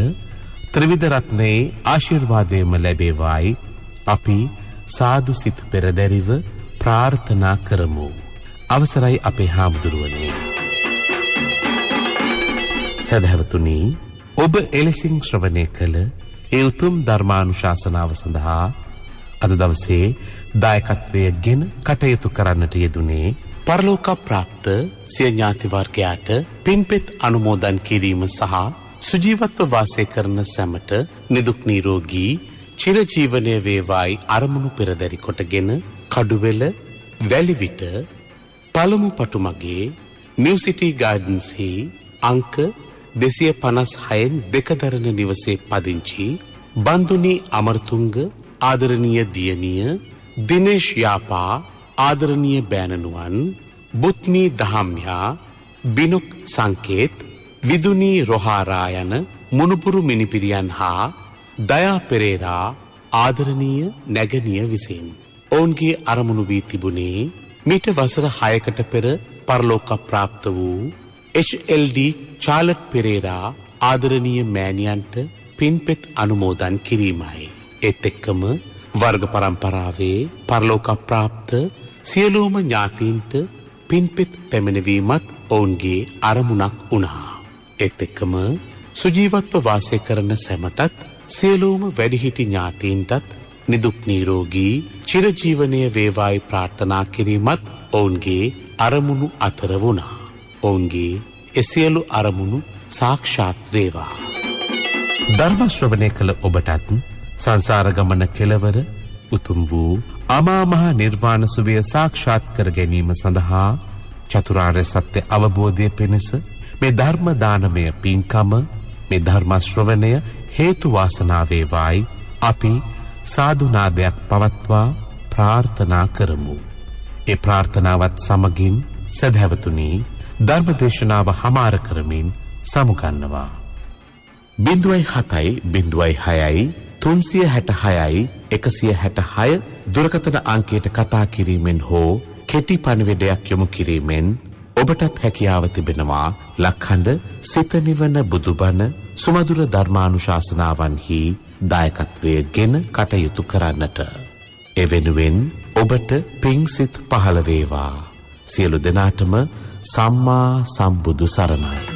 Speaker 2: ත්‍රිවිධ රත්නයේ ආශිර්වාදයම ලැබේවායි අපි සාදු සිත පෙරදැරිව ප්‍රාර්ථනා කරමු. අවසරයි අපේ හාමුදුරුවනේ. සැදැහැවතුනී ඔබ එලෙසිං ශ්‍රවනය කළ ඒ උතුම් ධර්මානුශාසනාව සඳහා අද දවසේ දායකත්වය ගෙන කටයුතු කරන්නට යෙදුනේ පරලෝක ප්‍රාප්ත සියඥාතිවර්ගයාට පින්පෙත් අනුමෝදන් කිරීම සහ සුජීවත්ව වාසය කරන සැමට නිදුක්නීරෝගී චිරජීවනය වේවායි අරමුණු පෙරදැරි කොටගෙන කඩුවෙල වැලිවිට පළමු පටුමගේ නිවසිටී ගාඩන්ස්හි අංක දෙසිය පනස් හයෙන් දෙකදරන නිවසේ පදිංචි බන්දුනී අමරතුංග ආදරණීය දියණිය දිනේශ්‍යාපා ආදරණීය බෑණනුවන් බුත්මී දහම්යා බිනුක් සංකේත් විදුනී රොහාරායන මුණුපුරු මිනිපිරියන් හා දයා පෙරේරා ආදරණීය නැගණිය විසින් ඔවුන්ගේ අරමුණු වී තිබුණේ මීට වසර 6කට පෙර පරලෝක ප්‍රාප්ත වූ HLD චාලට් පෙරේරා ආදරණීය මෑණියන්ට පින්පෙත් අනුමෝදන් කිරීමයි. එත් එක්කම වර්ග පරම්පරාවේ පරලෝක ප්‍රාප්ත සියලුම ඥාතීන්ට පින්පෙත් පැමිණවීමත් ඔවුන්ගේ අරමුණක් වුණා. එත් එක්කම සුජීවත්ව වාසය කරන සැමටත් සියලූම වැඩිහිටි ඥාතීන්ටත් නිදුක් නීරෝගී චිරජීවනය වේවායි ප්‍රාර්ථනා කිරීමත් ඔවුන්ගේ අරමුණු අතර වුණා. ඔවුන්ගේ එසියලු අරමුණු සාක්ෂාත්වේවා. ධර්මශ්‍රවනය කළ ඔබටත් සංසාරගමන කෙලවර උතුම් වූ අමාමහා නිර්වාණසුවය සාක්ෂාත් කර ගැනීම සඳහා චතුරාර්ය සත්‍ය අවබෝධය පිණිස මේ ධර්මදානමය පින්කම මේ ධර්මශ්‍රවනය හේතුවාසනාවේවායි අපි සාධනාභයක් පවත්වා ප්‍රාර්ථනා කරමු. ඒ ප්‍රාර්ථනාවත් සමගින් සැදැවතුනී ධර්මදේශනාව හමාර කරමින් සමුගන්නවා. බිඳුවයි හතයි බිඳුවයි හයයි තුන්සිය හැට හයයි එකසිය හැට හය දුරකතන අංකයට කතා කිරීමෙන් හෝ කෙටි පණිවිඩයක් යොමු කිරීමෙන් ඔබටත් හැකියාව තිබෙනවා ලක්හඬ සිතනිවන බුදුබණ සුමදුර ධර්මානුශාසනාවන්හි දායකත්වය ගෙන කටයුතු කරන්නට. එවෙනුවෙන් ඔබට පිංසිත් පහළවේවා. සියලු දෙනාටම සම්මා සම්බුදු සරණයි